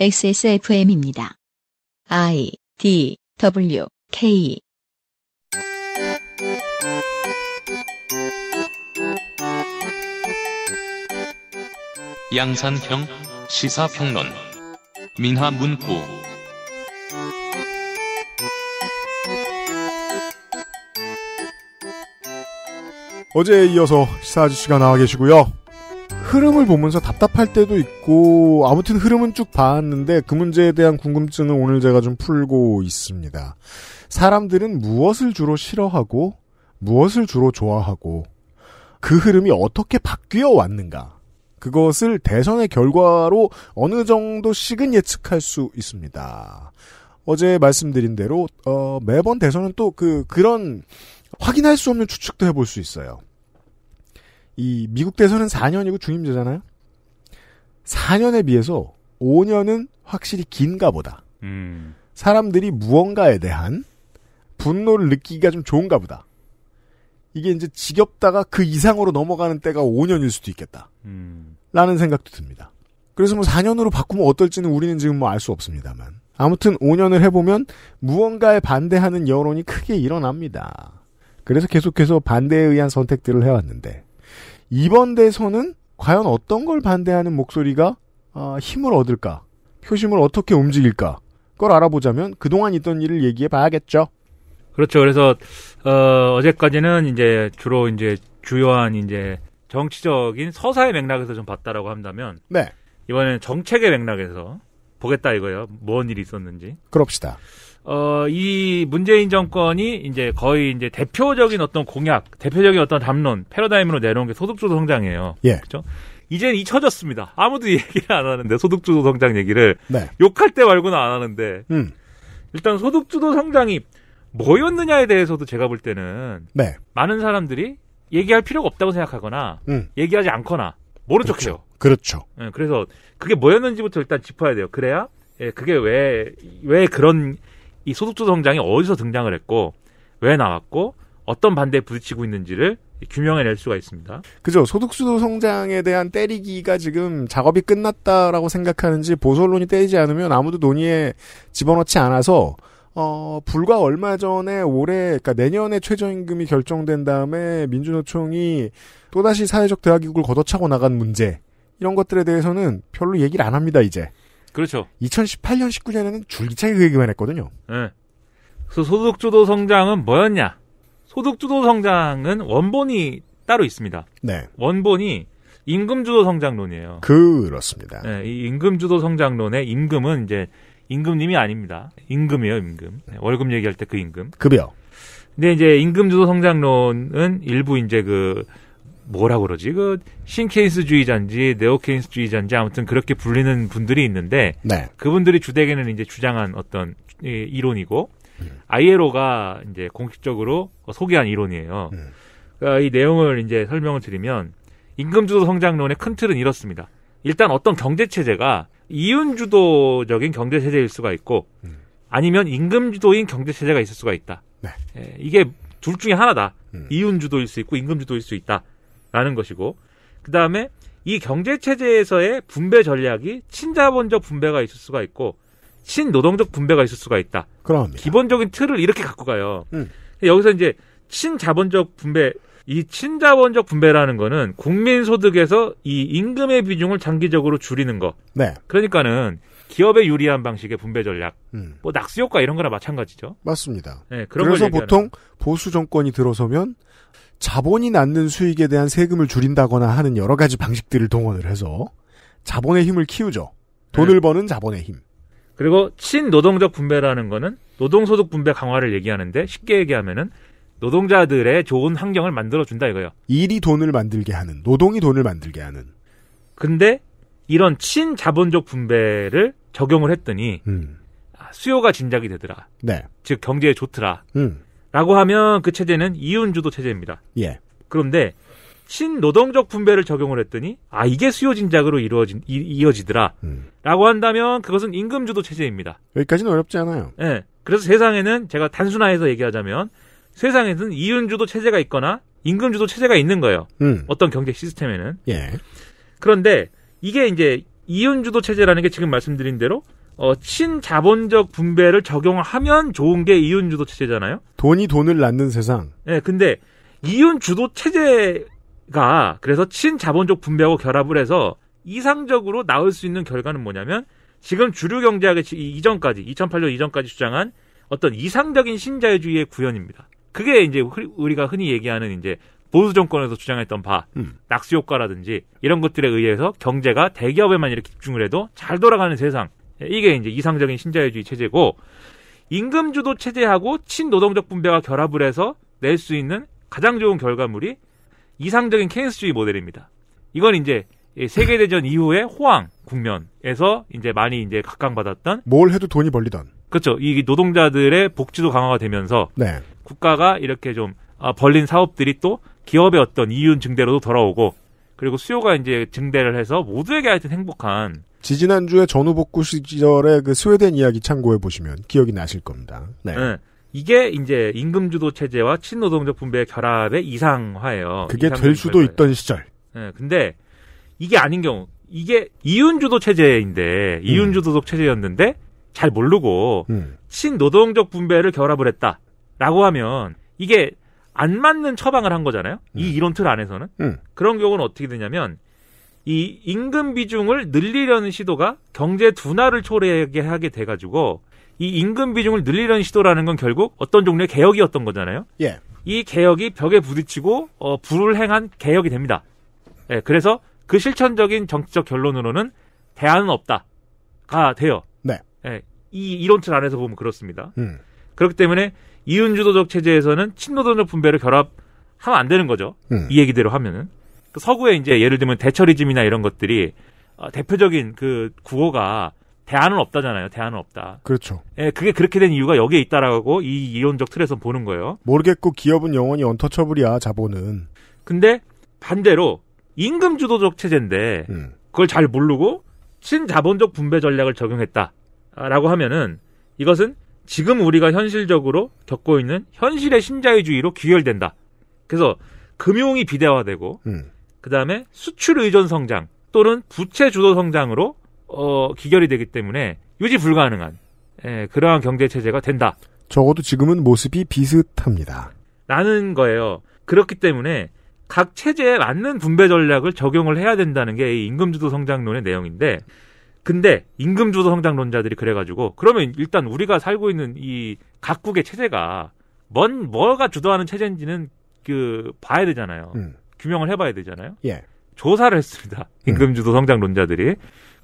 XSFM입니다. I D W K 양산형 시사평론 민화문구 어제에 이어서 시사 아저씨가 나와 계시고요. 흐름을 보면서 답답할 때도 있고 아무튼 흐름은 쭉 봤는데 그 문제에 대한 궁금증을 오늘 제가 좀 풀고 있습니다. 사람들은 무엇을 주로 싫어하고 무엇을 주로 좋아하고 그 흐름이 어떻게 바뀌어 왔는가 그것을 대선의 결과로 어느 정도씩은 예측할 수 있습니다. 어제 말씀드린 대로 어, 매번 대선은 또 그 그런 확인할 수 없는 추측도 해볼 수 있어요. 이 미국 대선은 4년이고 중임제잖아요. 4년에 비해서 5년은 확실히 긴가 보다. 음. 사람들이 무언가에 대한 분노를 느끼기가 좀 좋은가 보다. 이게 이제 지겹다가 그 이상으로 넘어가는 때가 5년일 수도 있겠다. 음. 라는 생각도 듭니다. 그래서 뭐 4년으로 바꾸면 어떨지는 우리는 지금 뭐 알 수 없습니다만. 아무튼 5년을 해보면 무언가에 반대하는 여론이 크게 일어납니다. 그래서 계속해서 반대에 의한 선택들을 해왔는데 이번 대선은 과연 어떤 걸 반대하는 목소리가 어, 힘을 얻을까? 표심을 어떻게 움직일까? 그걸 알아보자면 그동안 있던 일을 얘기해 봐야겠죠. 그렇죠. 그래서 어, 어제까지는 이제 주로 이제 주요한 이제 정치적인 서사의 맥락에서 좀 봤다라고 한다면 네. 이번에는 정책의 맥락에서 보겠다 이거예요. 뭔 일이 있었는지. 그럽시다. 어, 이 문재인 정권이 이제 거의 이제 대표적인 어떤 공약, 대표적인 어떤 담론, 패러다임으로 내놓은 게 소득주도 성장이에요. 예. 그죠? 이젠 잊혀졌습니다. 아무도 얘기를 안 하는데, 소득주도 성장 얘기를. 네. 욕할 때 말고는 안 하는데. 음. 일단 소득주도 성장이 뭐였느냐에 대해서도 제가 볼 때는. 네. 많은 사람들이 얘기할 필요가 없다고 생각하거나, 음. 얘기하지 않거나, 모른 그렇죠. 그렇죠. 네, 그래서 그게 뭐였는지부터 일단 짚어야 돼요. 그래야, 예, 그게 왜, 왜 그런 이 소득주도 성장이 어디서 등장을 했고 왜 나왔고 어떤 반대에 부딪히고 있는지를 규명해낼 수가 있습니다. 그죠. 소득주도 성장에 대한 때리기가 지금 작업이 끝났다라고 생각하는지 보수론이 때리지 않으면 아무도 논의에 집어넣지 않아서 어, 불과 얼마 전에 올해, 그니까 내년에 최저임금이 결정된 다음에 민주노총이 또다시 사회적 대화기국을 걷어차고 나간 문제, 이런 것들에 대해서는 별로 얘기를 안 합니다, 이제. 그렇죠. 2018년 19년에는 줄기차게 그 얘기만 했거든요. 네. 그래서 소득주도 성장은 뭐였냐? 소득주도 성장은 원본이 따로 있습니다. 네. 원본이 임금주도 성장론이에요. 그렇습니다. 네, 이 임금주도 성장론의 임금은 이제 임금님이 아닙니다. 임금이에요, 임금. 네, 월급 얘기할 때 그 임금. 급여. 근데 이제 임금주도 성장론은 일부 이제 그 뭐라 그러지? 그 신케인스주의자인지 네오케인스주의자인지 아무튼 그렇게 불리는 분들이 있는데 네. 그분들이 주되게는 이제 주장한 어떤 이론이고 음. ILO가 이제 공식적으로 소개한 이론이에요. 음. 그러니까 이 내용을 이제 설명을 드리면 임금주도 성장론의 큰 틀은 이렇습니다. 일단 어떤 경제 체제가 이윤주도적인 경제 체제일 수가 있고 음. 아니면 임금주도인 경제 체제가 있을 수가 있다. 네. 에, 예, 이게 둘 중에 하나다. 음. 이윤주도일 수 있고 임금주도일 수 있다. 라는 것이고 그 다음에 이 경제 체제에서의 분배 전략이 친자본적 분배가 있을 수가 있고 친노동적 분배가 있을 수가 있다. 그럼 기본적인 틀을 이렇게 갖고 가요. 음. 여기서 이제 친자본적 분배 이 친자본적 분배라는 거는 국민 소득에서 이 임금의 비중을 장기적으로 줄이는 거. 네. 그러니까는 기업에 유리한 방식의 분배 전략. 음. 뭐 낙수 효과 이런 거나 마찬가지죠. 맞습니다. 네, 그래서 보통 보수 정권이 들어서면 자본이 낳는 수익에 대한 세금을 줄인다거나 하는 여러 가지 방식들을 동원을 해서 자본의 힘을 키우죠. 돈을 네. 버는 자본의 힘. 그리고 친노동적 분배라는 거는 노동소득 분배 강화를 얘기하는데 쉽게 얘기하면은 노동자들의 좋은 환경을 만들어준다 이거예요. 일이 돈을 만들게 하는, 노동이 돈을 만들게 하는. 근데 이런 친자본적 분배를 적용을 했더니 음. 수요가 진작이 되더라. 네. 즉 경제에 좋더라. 음. 라고 하면 그 체제는 이윤주도 체제입니다. 예. 그런데 신노동적 분배를 적용을 했더니 아 이게 수요 진작으로 이루어진 이, 이어지더라라고 음. 한다면 그것은 임금주도 체제입니다. 여기까지는 어렵지 않아요. 예. 네. 그래서 세상에는 제가 단순화해서 얘기하자면 세상에는 이윤주도 체제가 있거나 임금주도 체제가 있는 거예요. 음. 어떤 경제 시스템에는. 예. 그런데 이게 이제 이윤주도 체제라는 게 지금 말씀드린 대로 어, 친자본적 분배를 적용하면 좋은 게 이윤 주도 체제잖아요. 돈이 돈을 낳는 세상. 예, 네, 근데 이윤 주도 체제가 그래서 친자본적 분배하고 결합을 해서 이상적으로 나올 수 있는 결과는 뭐냐면 지금 주류 경제학의 이전까지 2008년 이전까지 주장한 어떤 이상적인 신자유주의의 구현입니다. 그게 이제 우리가 흔히 얘기하는 이제 보수 정권에서 주장했던 바 음. 낙수 효과라든지 이런 것들에 의해서 경제가 대기업에만 이렇게 집중을 해도 잘 돌아가는 세상 예, 이게 이제 이상적인 신자유주의 체제고 임금주도 체제하고 친노동적 분배와 결합을 해서 낼 수 있는 가장 좋은 결과물이 이상적인 케인스주의 모델입니다. 이건 이제 세계대전 이후의 호황 국면에서 이제 많이 이제 각광받았던 뭘 해도 돈이 벌리던 그렇죠. 이 노동자들의 복지도 강화가 되면서 네. 국가가 이렇게 좀 아, 벌린 사업들이 또 기업의 어떤 이윤 증대로도 돌아오고 그리고 수요가 이제 증대를 해서 모두에게 하여튼 행복한 지지난주에 전후 복구 시절에그 스웨덴 이야기 참고해 보시면 기억이 나실 겁니다. 네. 네. 이게 이제 임금주도 체제와 친노동적 분배 의 결합의 이상화예요. 그게 될 수도 결과예 있던 시절. 네, 근데 이게 아닌 경우 이게 이윤주도 체제인데 음. 이윤주도 체제였는데 잘 모르고 음. 친노동적 분배를 결합을 했다라고 하면 이게 안 맞는 처방을 한 거잖아요. 음. 이 이론 틀 안에서는 음. 그런 경우는 어떻게 되냐면 이 임금 비중을 늘리려는 시도가 경제 둔화를 초래하게 하게 돼가지고 이 임금 비중을 늘리려는 시도라는 건 결국 어떤 종류의 개혁이었던 거잖아요. 예. 이 개혁이 벽에 부딪히고 어, 불행한 개혁이 됩니다. 예, 그래서 그 실천적인 정치적 결론으로는 대안은 없다가 돼요. 네. 예, 이 이론틀 안에서 보면 그렇습니다. 음. 그렇기 때문에 이윤주도적 체제에서는 친노동적 분배를 결합하면 안 되는 거죠. 음. 이 얘기대로 하면은 그 서구의 이제 예를 들면 대처리즘이나 이런 것들이 어, 대표적인 그 구호가 대안은 없다잖아요. 대안은 없다. 그렇죠. 예, 그게 그렇게 된 이유가 여기에 있다라고 이 이론적 틀에서 보는 거예요. 모르겠고 기업은 영원히 언터처블이야 자본은. 근데 반대로 임금 주도적 체제인데 음. 그걸 잘 모르고 친자본적 분배 전략을 적용했다라고 하면은 이것은 지금 우리가 현실적으로 겪고 있는 현실의 신자유주의로 귀결된다. 그래서 금융이 비대화되고 음. 그다음에 수출 의존 성장 또는 부채 주도 성장으로 어, 귀결이 되기 때문에 유지 불가능한 에, 예, 그러한 경제 체제가 된다. 적어도 지금은 모습이 비슷합니다. 라는 거예요. 그렇기 때문에 각 체제에 맞는 분배 전략을 적용을 해야 된다는 게 이 임금주도 성장론의 내용인데 근데 임금주도 성장론자들이 그래가지고 그러면 일단 우리가 살고 있는 이 각국의 체제가 뭔 뭐가 주도하는 체제인지는 그 봐야 되잖아요. 음. 규명을 해봐야 되잖아요. 예. 조사를 했습니다. 음. 임금주도 성장론자들이.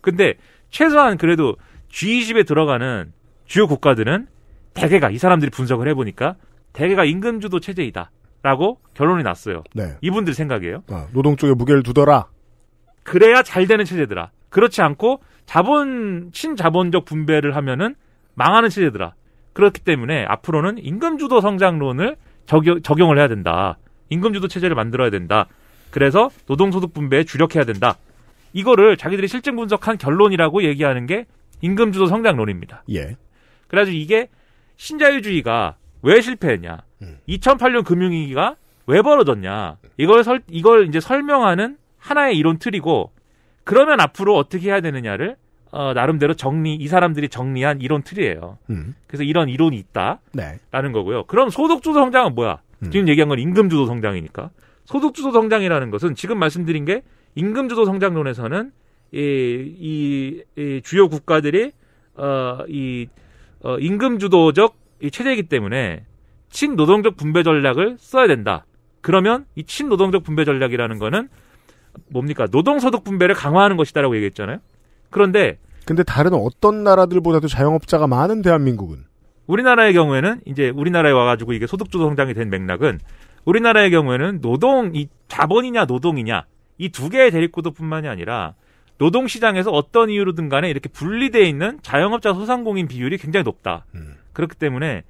근데 최소한 그래도 G20에 들어가는 주요 국가들은 대개가 이 사람들이 분석을 해보니까 대개가 임금주도 체제이다. 라고 결론이 났어요. 네. 이분들 생각이에요. 아, 노동 쪽에 무게를 두더라. 그래야 잘 되는 체제더라. 그렇지 않고 자본 신자본적 분배를 하면은 망하는 시대더라. 그렇기 때문에 앞으로는 임금주도 성장론을 적용, 적용을 해야 된다. 임금주도 체제를 만들어야 된다. 그래서 노동소득 분배에 주력해야 된다. 이거를 자기들이 실증 분석한 결론이라고 얘기하는 게 임금주도 성장론입니다. 예. 그래가지고 이게 신자유주의가 왜 실패했냐? 음. 2008년 금융위기가 왜 벌어졌냐? 이걸 설, 이걸 이제 설명하는 하나의 이론 틀이고 그러면 앞으로 어떻게 해야 되느냐를 어, 나름대로 정리 이 사람들이 정리한 이론 틀이에요. 음. 그래서 이런 이론이 있다라는 네. 거고요. 그럼 소득주도 성장은 뭐야? 음. 지금 얘기한 건 임금주도 성장이니까 소득주도 성장이라는 것은 지금 말씀드린 게 임금주도 성장론에서는 이, 이, 이 주요 국가들이 어, 이 어, 임금주도적 이 체제이기 때문에 친노동적 분배 전략을 써야 된다. 그러면 이 친노동적 분배 전략이라는 거는 뭡니까 노동소득 분배를 강화하는 것이다라고 얘기했잖아요. 그런데 근데 다른 어떤 나라들보다도 자영업자가 많은 대한민국은 우리나라의 경우에는 이제 우리나라에 와가지고 이게 소득주도 성장이 된 맥락은 우리나라의 경우에는 노동 이 자본이냐 노동이냐 이 두 개의 대립구도뿐만이 아니라 노동 시장에서 어떤 이유로든 간에 이렇게 분리돼 있는 자영업자 소상공인 비율이 굉장히 높다. 음. 그렇기 때문에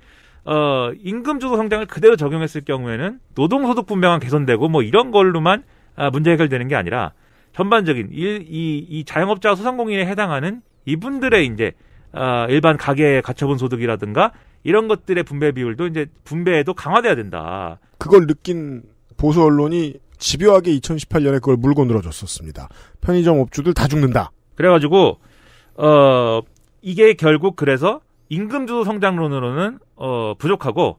어 임금 주도 성장을 그대로 적용했을 경우에는 노동 소득 분배가 개선되고 뭐 이런 걸로만 아, 문제 해결되는 게 아니라 전반적인 일, 이, 이자영업자 소상공인에 해당하는 이분들의 이제 아, 일반 가계 갇혀본 소득이라든가 이런 것들의 분배 비율도 이제 분배에도 강화돼야 된다. 그걸 느낀 보수 언론이 집요하게 2018년에 그걸 물고 늘어졌었습니다. 편의점 업주들 다 죽는다. 그래가지고 어 이게 결국 그래서 임금주도 성장론으로는 어 부족하고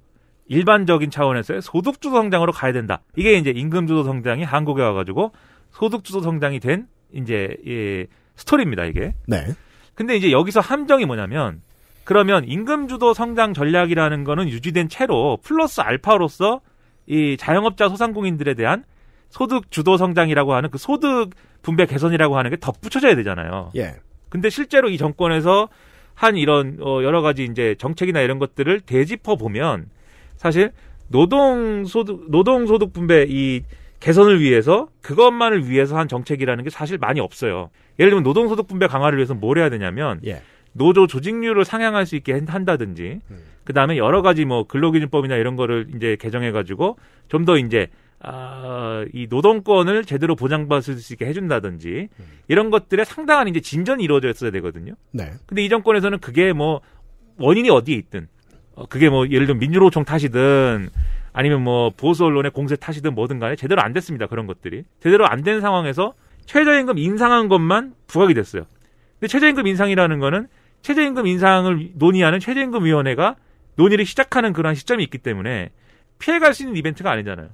일반적인 차원에서의 소득주도 성장으로 가야 된다. 이게 이제 임금주도 성장이 한국에 와가지고 소득주도 성장이 된 이제 예, 스토리입니다. 이게. 네. 근데 이제 여기서 함정이 뭐냐면 그러면 임금주도 성장 전략이라는 거는 유지된 채로 플러스 알파로서 이 자영업자 소상공인들에 대한 소득 주도 성장이라고 하는 그 소득 분배 개선이라고 하는 게 덧붙여져야 되잖아요. 예. 근데 실제로 이 정권에서 한 이런 어 여러 가지 이제 정책이나 이런 것들을 되짚어 보면 사실 노동소득 노동소득 분배 이 개선을 위해서 그것만을 위해서 한 정책이라는 게 사실 많이 없어요. 예를 들면 노동소득 분배 강화를 위해서 뭘 해야 되냐면 예. 노조 조직률을 상향할 수 있게 한다든지 음. 그다음에 여러 가지 뭐 근로기준법이나 이런 거를 이제 개정해 가지고 좀 더 이제 아, 이 노동권을 제대로 보장받을 수 있게 해준다든지 음. 이런 것들에 상당한 이제 진전이 이루어졌어야 되거든요. 네. 근데 이 정권에서는 그게 뭐 원인이 어디에 있든 어, 그게 뭐 예를 들면 민주노총 탓이든 아니면 뭐 보수 언론의 공세 탓이든 뭐든 간에 제대로 안 됐습니다. 그런 것들이. 제대로 안 된 상황에서 최저임금 인상한 것만 부각이 됐어요. 근데 최저임금 인상이라는 거는 최저임금 인상을 논의하는 최저임금위원회가 논의를 시작하는 그런 시점이 있기 때문에 피해갈 수 있는 이벤트가 아니잖아요.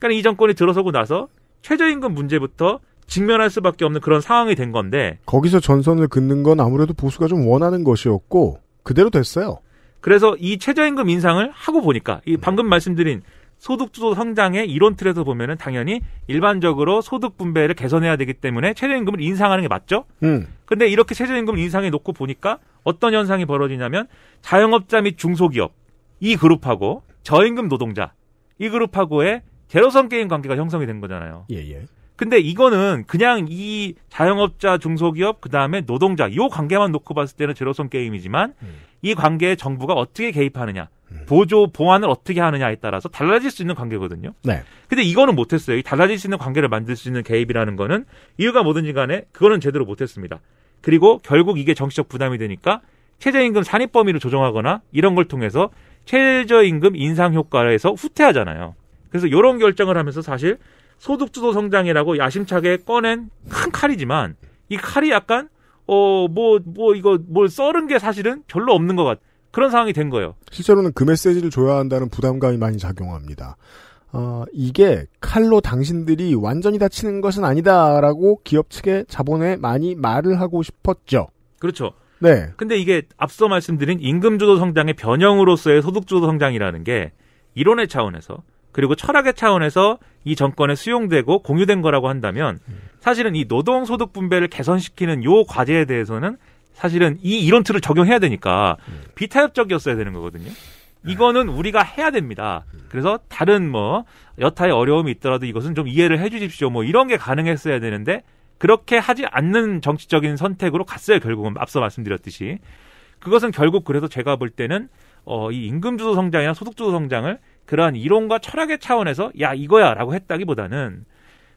그러니까 이 정권이 들어서고 나서 최저임금 문제부터 직면할 수밖에 없는 그런 상황이 된 건데 거기서 전선을 긋는 건 아무래도 보수가 좀 원하는 것이었고 그대로 됐어요. 그래서 이 최저임금 인상을 하고 보니까 이 네. 방금 말씀드린 소득주도 성장의 이론 틀에서 보면은 당연히 일반적으로 소득 분배를 개선해야 되기 때문에 최저임금을 인상하는 게 맞죠. 음. 근데 이렇게 최저임금을 인상해 놓고 보니까 어떤 현상이 벌어지냐면 자영업자 및 중소기업 이 그룹하고 저임금 노동자 이 그룹하고의 제로섬 게임 관계가 형성이 된 거잖아요. 예, 예. 근데 이거는 그냥 이 자영업자, 중소기업, 그 다음에 노동자, 요 관계만 놓고 봤을 때는 제로섬 게임이지만, 음. 이 관계에 정부가 어떻게 개입하느냐, 보조 보완을 어떻게 하느냐에 따라서 달라질 수 있는 관계거든요. 네. 근데 이거는 못했어요. 이 달라질 수 있는 관계를 만들 수 있는 개입이라는 거는 이유가 뭐든지 간에 그거는 제대로 못했습니다. 그리고 결국 이게 정치적 부담이 되니까 최저임금 산입 범위를 조정하거나 이런 걸 통해서 최저임금 인상 효과에서 후퇴하잖아요. 그래서 이런 결정을 하면서 사실 소득주도 성장이라고 야심차게 꺼낸 큰 칼이지만 이 칼이 약간 어, 뭐, 뭐, 이거, 뭘 썰은 게 사실은 별로 없는 것 같, 그런 상황이 된 거예요. 실제로는 그 메시지를 줘야 한다는 부담감이 많이 작용합니다. 어, 이게 칼로 당신들이 완전히 다치는 것은 아니다라고 기업 측에 자본에 많이 말을 하고 싶었죠. 그렇죠. 네. 근데 이게 앞서 말씀드린 임금주도 성장의 변형으로서의 소득주도 성장이라는 게 이론의 차원에서 그리고 철학의 차원에서 이 정권에 수용되고 공유된 거라고 한다면 음. 사실은 이 노동 소득 분배를 개선시키는 요 과제에 대해서는 사실은 이 이론틀을 적용해야 되니까 음. 비타협적이었어야 되는 거거든요. 네. 이거는 우리가 해야 됩니다. 음. 그래서 다른 뭐 여타의 어려움이 있더라도 이것은 좀 이해를 해 주십시오. 뭐 이런 게 가능했어야 되는데 그렇게 하지 않는 정치적인 선택으로 갔어요. 결국은 앞서 말씀드렸듯이. 그것은 결국 그래서 제가 볼 때는 어, 이 임금주도 성장이나 소득주도 성장을 그러한 이론과 철학의 차원에서 야 이거야라고 했다기보다는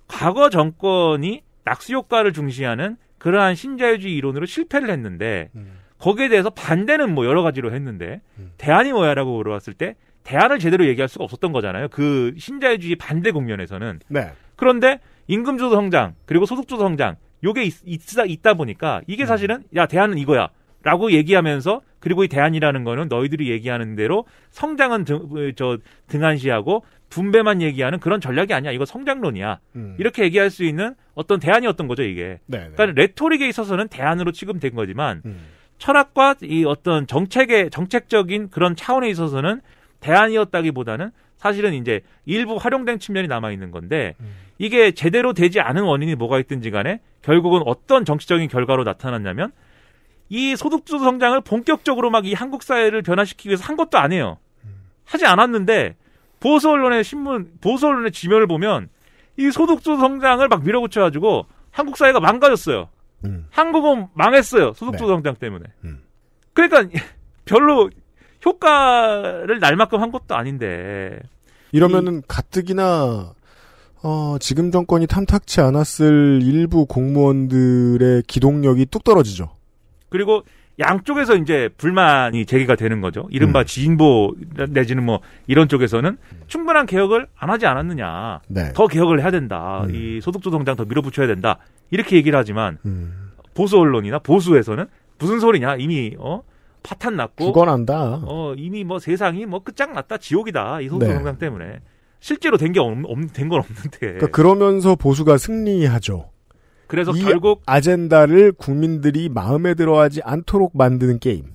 과거 정권이 낙수 효과를 중시하는 그러한 신자유주의 이론으로 실패를 했는데 음. 거기에 대해서 반대는 뭐 여러 가지로 했는데 음. 대안이 뭐야라고 물어봤을 때 대안을 제대로 얘기할 수가 없었던 거잖아요. 그 신자유주의 반대 국면에서는 네. 그런데 임금조도 성장 그리고 소득조도 성장 요게 있, 있, 있다 보니까 이게 음. 사실은 야 대안은 이거야 라고 얘기하면서 그리고 이 대안이라는 거는 너희들이 얘기하는 대로 성장은 등, 저 등한시하고 분배만 얘기하는 그런 전략이 아니야. 이거 성장론이야. 음. 이렇게 얘기할 수 있는 어떤 대안이었던 거죠, 이게. 네네. 네. 그러니까 레토릭에 있어서는 대안으로 취급된 거지만 음. 철학과 이 어떤 정책의 정책적인 그런 차원에 있어서는 대안이었다기보다는 사실은 이제 일부 활용된 측면이 남아 있는 건데 음. 이게 제대로 되지 않은 원인이 뭐가 있든지 간에 결국은 어떤 정치적인 결과로 나타났냐면 이 소득주도 성장을 본격적으로 막 이 한국 사회를 변화시키기 위해서 한 것도 아니에요. 하지 않았는데 보수 언론의 신문, 보수 언론의 지면을 보면 이 소득주도 성장을 막 밀어붙여가지고 한국 사회가 망가졌어요. 음. 한국은 망했어요. 소득주도 네. 성장 때문에. 음. 그러니까 별로 효과를 날 만큼 한 것도 아닌데. 이러면은 이, 가뜩이나 어, 지금 정권이 탐탁치 않았을 일부 공무원들의 기동력이 뚝 떨어지죠. 그리고 양쪽에서 이제 불만이 제기가 되는 거죠. 이른바 음. 진보 내지는 뭐 이런 쪽에서는 충분한 개혁을 안 하지 않았느냐. 네. 더 개혁을 해야 된다. 음. 이 소득주 동장 더 밀어붙여야 된다. 이렇게 얘기를 하지만 음. 보수 언론이나 보수에서는 무슨 소리냐. 이미 어 파탄 났고 죽어난다. 어 이미 뭐 세상이 뭐 끝장났다. 지옥이다. 이 소득주 동장 네. 때문에 실제로 된 게 없는 된건 없는데. 그러니까 그러면서 보수가 승리하죠. 그래서 결국 아젠다를 국민들이 마음에 들어하지 않도록 만드는 게임.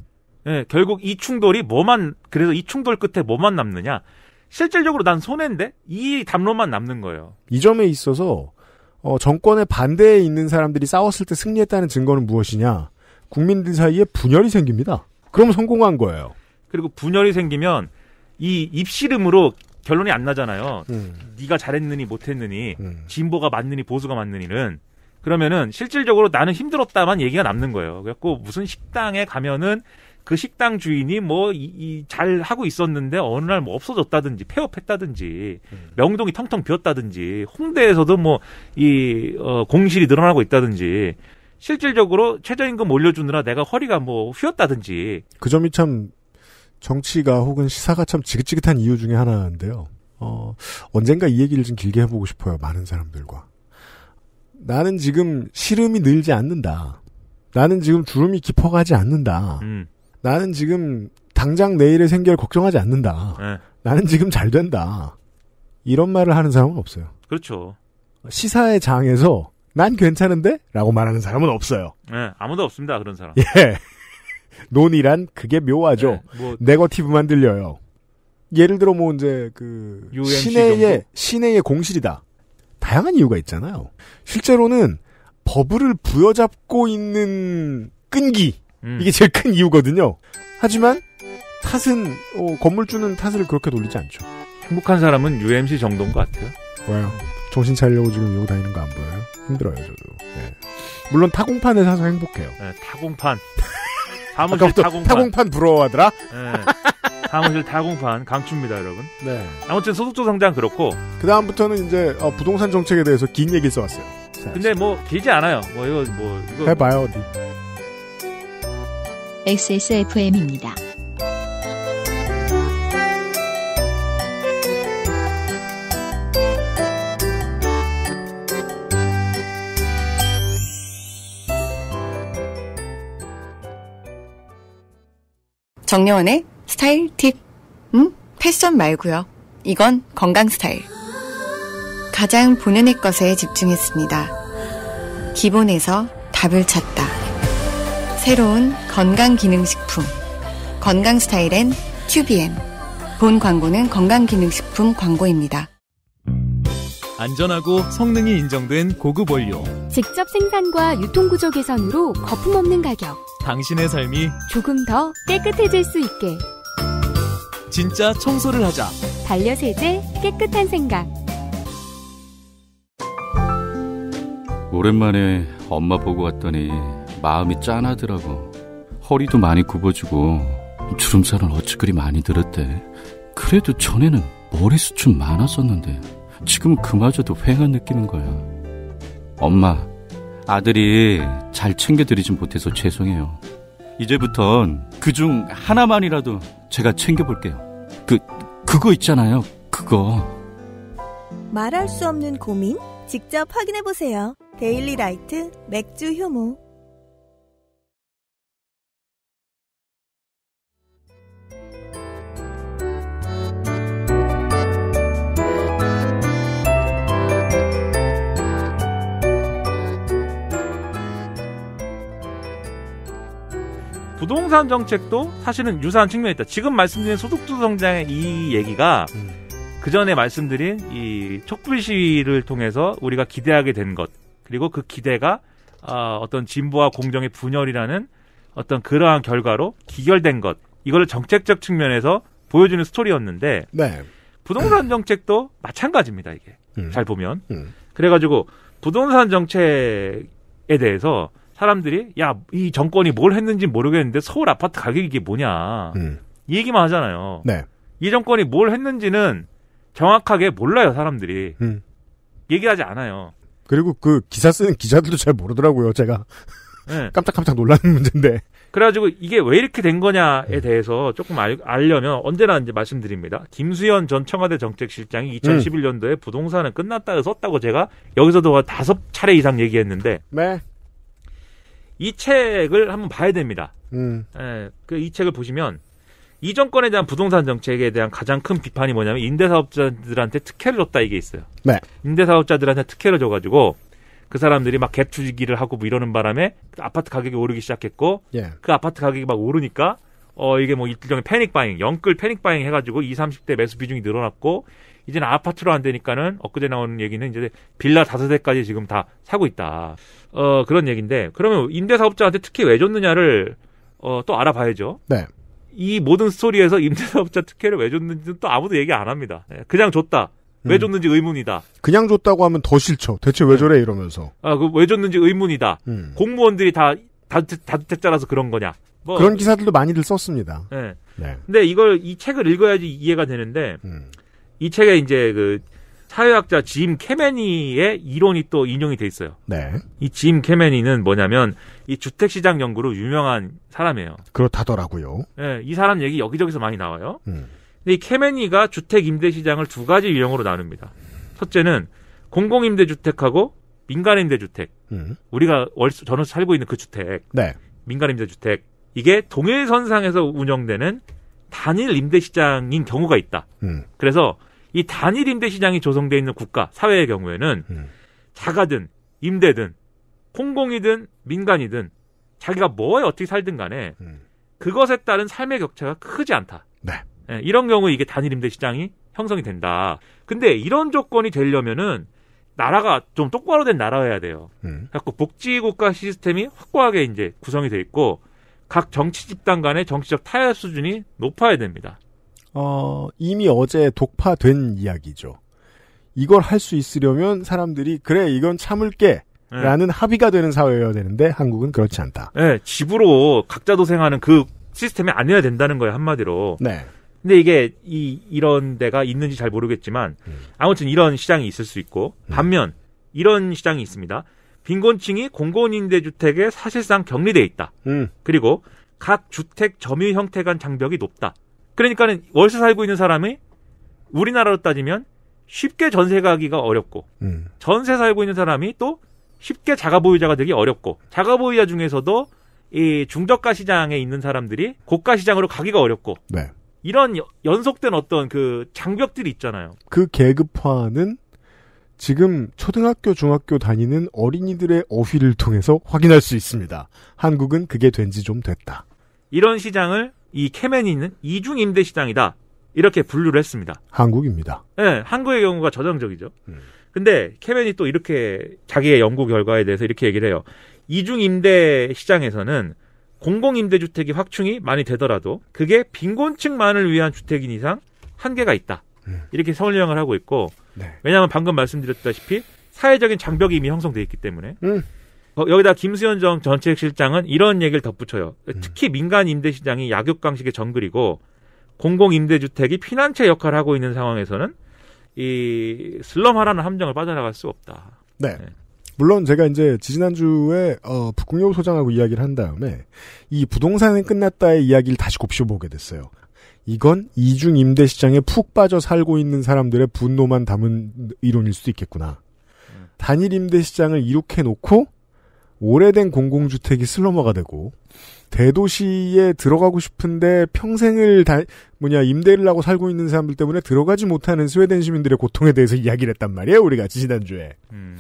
네, 결국 이 충돌이 뭐만 그래서 이 충돌 끝에 뭐만 남느냐? 실질적으로 난 손해인데 이 담론만 남는 거예요. 이 점에 있어서 어, 정권의 반대에 있는 사람들이 싸웠을 때 승리했다는 증거는 무엇이냐? 국민들 사이에 분열이 생깁니다. 그럼 성공한 거예요. 그리고 분열이 생기면 이 입씨름으로 결론이 안 나잖아요. 음. 네가 잘했느니 못했느니 음. 진보가 맞느니 보수가 맞느니는 그러면은 실질적으로 나는 힘들었다만 얘기가 남는 거예요. 그래갖고 무슨 식당에 가면은 그 식당 주인이 뭐잘 이 하고 있었는데 어느 날 뭐 없어졌다든지 폐업했다든지 음. 명동이 텅텅 비었다든지 홍대에서도 뭐이 어, 공실이 늘어나고 있다든지 실질적으로 최저임금 올려주느라 내가 허리가 뭐 휘었다든지 그 점이 참 정치가 혹은 시사가 참 지긋지긋한 이유 중에 하나인데요. 어, 언젠가 이 얘기를 좀 길게 해보고 싶어요. 많은 사람들과. 나는 지금 시름이 늘지 않는다. 나는 지금 주름이 깊어가지 않는다. 음. 나는 지금 당장 내일의 생계를 걱정하지 않는다. 네. 나는 지금 잘 된다. 이런 말을 하는 사람은 없어요. 그렇죠. 시사의 장에서 난 괜찮은데? 라고 말하는 사람은 없어요. 네, 아무도 없습니다. 그런 사람. 예. 논이란 그게 묘하죠. 네, 뭐... 네거티브만 들려요. 예를 들어 뭐 이제 그 UMC 시내의 정도? 시내의 공실이다. 다양한 이유가 있잖아요. 실제로는 버블을 부여잡고 있는 끈기 음. 이게 제일 큰 이유거든요. 하지만 탓은 어, 건물주는 탓을 그렇게 돌리지 않죠. 행복한 사람은 UMC 정도인 것 같아요. 왜요? 정신 차리려고 지금 이러 다니는 거 안 보여요? 힘들어요 저도. 네. 물론 타공판에 사서 행복해요. 네, 타공판. 사무실 타공판. 타공판 부러워하더라. 네. 사무실 타공판 강추입니다, 여러분. 네. 아무튼 소득조 성장 그렇고. 그 다음부터는 이제 어, 부동산 정책에 대해서 긴 얘기를 써왔어요. 근데 뭐 길지 않아요. 뭐 이거 뭐 이거 해봐요 어디. XSFM입니다. 정려원의 스타일 팁. 음? 패션 말고요. 이건 건강 스타일. 가장 보는 애 것에 집중했습니다. 기본에서 답을 찾다. 새로운 건강 기능식품. 건강 스타일엔 큐비엠. 본 광고는 건강기능식품 광고입니다. 안전하고 성능이 인정된 고급 원료. 직접 생산과 유통구조 개선으로 거품 없는 가격. 당신의 삶이 조금 더 깨끗해질 수 있게. 진짜 청소를 하자. 반려세제 깨끗한 생각. 오랜만에 엄마 보고 왔더니 마음이 짠하더라고. 허리도 많이 굽어지고 주름살은 어찌 그리 많이 들었대. 그래도 전에는 머리숱은 많았었는데 지금 은 그마저도 휑한 느끼는 거야. 엄마, 아들이 잘 챙겨드리진 못해서 죄송해요. 이제부턴 그중 하나만이라도 제가 챙겨볼게요. 그, 그거 있잖아요. 그거. 말할 수 없는 고민? 직접 확인해보세요. 데일리라이트 맥주 효모. 부동산 정책도 사실은 유사한 측면이 있다. 지금 말씀드린 소득주 성장의 이 얘기가 음. 그 전에 말씀드린 이 촛불 시위를 통해서 우리가 기대하게 된 것, 그리고 그 기대가 어, 어떤 진보와 공정의 분열이라는 어떤 그러한 결과로 기결된 것, 이거를 정책적 측면에서 보여주는 스토리였는데, 네. 부동산 정책도 마찬가지입니다, 이게. 음. 잘 보면. 음. 그래가지고, 부동산 정책에 대해서 사람들이 야 이 정권이 뭘 했는지 모르겠는데 서울 아파트 가격이 이게 뭐냐 음. 이 얘기만 하잖아요. 네. 이 정권이 뭘 했는지는 정확하게 몰라요 사람들이 음. 얘기하지 않아요. 그리고 그 기사 쓰는 기자들도 잘 모르더라고요 제가 네. 깜짝깜짝 놀라는 문제인데. 그래가지고 이게 왜 이렇게 된 거냐에 음. 대해서 조금 알, 려면 언제나 이제 말씀드립니다. 김수현 전 청와대 정책실장이 2011년도에 음. 부동산은 끝났다 고 썼다고 제가 여기서도 다섯 차례 이상 얘기했는데. 네. 이 책을 한번 봐야 됩니다. 음. 예, 그이 책을 보시면 이 정권에 대한 부동산 정책에 대한 가장 큰 비판이 뭐냐면 임대사업자들한테 특혜를 줬다 이게 있어요. 네. 임대사업자들한테 특혜를 줘가지고 그 사람들이 막 갭투기를 하고 뭐 이러는 바람에 아파트 가격이 오르기 시작했고 예. 그 아파트 가격이 막 오르니까 어 이게 뭐 일종의 패닉 바잉, 영끌 패닉 바잉 해가지고 20, 30대 매수 비중이 늘어났고 이제는 아파트로 안 되니까는 엊그제 나오는 얘기는 이제 빌라 다섯 대까지 지금 다 사고 있다. 어, 그런 얘기인데 그러면 임대사업자한테 특히 왜 줬느냐를 어, 또 알아봐야죠. 네. 이 모든 스토리에서 임대사업자 특혜를 왜 줬는지는 또 아무도 얘기 안 합니다. 예, 그냥 줬다. 왜 음. 줬는지 음. 의문이다. 그냥 줬다고 하면 더 싫죠. 대체 왜 네. 저래 이러면서. 아, 그왜 줬는지 의문이다. 음. 공무원들이 다 다주택, 다주택자라서 그런 거냐. 뭐, 그런 기사들도 많이들 썼습니다. 네. 네. 근데 이걸 이 책을 읽어야지 이해가 되는데 음. 이 책에 이제 그 사회학자 짐 케메니의 이론이 또 인용이 돼 있어요. 네. 이 짐 케메니는 뭐냐면 이 주택 시장 연구로 유명한 사람이에요. 그렇다더라고요. 예, 네, 이 사람 얘기 여기저기서 많이 나와요. 음. 근데 이 케메니가 주택 임대 시장을 두 가지 유형으로 나눕니다. 첫째는 공공 임대 주택하고 민간 임대 주택. 음. 우리가 월 전원 살고 있는 그 주택. 네. 민간 임대 주택. 이게 동일선상에서 운영되는 단일 임대 시장인 경우가 있다. 음. 그래서 이 단일 임대 시장이 조성돼 있는 국가, 사회의 경우에는 음. 자가든 임대든 공공이든 민간이든 자기가 뭐에 어떻게 살든 간에 음. 그것에 따른 삶의 격차가 크지 않다. 네. 네, 이런 경우에 이게 단일 임대 시장이 형성이 된다. 근데 이런 조건이 되려면은 나라가 좀 똑바로 된 나라여야 돼요. 음. 자꾸 복지국가 시스템이 확고하게 이제 구성이 돼 있고 각 정치 집단 간의 정치적 타협 수준이 높아야 됩니다. 어, 이미 어제 독파된 이야기죠. 이걸 할 수 있으려면 사람들이 그래 이건 참을게 네. 라는 합의가 되는 사회여야 되는데 한국은 그렇지 않다. 네, 집으로 각자 도생하는 그 시스템이 아니어야 된다는 거예요 한마디로. 네. 근데 이게 이 이런 데가 있는지 잘 모르겠지만 음. 아무튼 이런 시장이 있을 수 있고 음. 반면 음. 이런 시장이 있습니다. 빈곤층이 공공임대 주택에 사실상 격리돼 있다. 음. 그리고 각 주택 점유 형태 간 장벽이 높다. 그러니까는 월세 살고 있는 사람이 우리나라로 따지면 쉽게 전세 가기가 어렵고 음. 전세 살고 있는 사람이 또 쉽게 자가보유자가 되기 어렵고 자가보유자 중에서도 이 중저가 시장에 있는 사람들이 고가 시장으로 가기가 어렵고 네. 이런 연속된 어떤 그 장벽들이 있잖아요. 그 계급화는 지금 초등학교, 중학교 다니는 어린이들의 어휘를 통해서 확인할 수 있습니다. 한국은 그게 된 지 좀 됐다. 이런 시장을 이 케메니는 이중 임대 시장이다. 이렇게 분류를 했습니다. 한국입니다. 네, 한국의 경우가 저정적이죠 음. 근데 케맨이 또 이렇게 자기의 연구 결과에 대해서 이렇게 얘기를 해요. 이중 임대 시장에서는 공공 임대 주택이 확충이 많이 되더라도 그게 빈곤층만을 위한 주택인 이상 한계가 있다. 음. 이렇게 설명을 하고 있고 네. 왜냐하면 방금 말씀드렸다시피 사회적인 장벽이 이미 형성돼 있기 때문에 음. 어, 여기다 김수현 전 전체실장은 이런 얘기를 덧붙여요. 음. 특히 민간 임대시장이 약육강식의 정글이고 공공임대주택이 피난처 역할을 하고 있는 상황에서는 이슬럼화라는 함정을 빠져나갈 수 없다. 네. 네. 물론 제가 이제 지난주에 어, 북극여 소장하고 이야기를 한 다음에 이 부동산은 끝났다의 이야기를 다시 곱씹어보게 됐어요. 이건 이중 임대 시장에 푹 빠져 살고 있는 사람들의 분노만 담은 이론일 수도 있겠구나. 음. 단일 임대 시장을 이렇게 놓고 오래된 공공주택이 슬럼화가 되고 대도시에 들어가고 싶은데 평생을 다, 뭐냐 임대를 하고 살고 있는 사람들 때문에 들어가지 못하는 스웨덴 시민들의 고통에 대해서 이야기를 했단 말이에요. 우리가 지난주에. 음.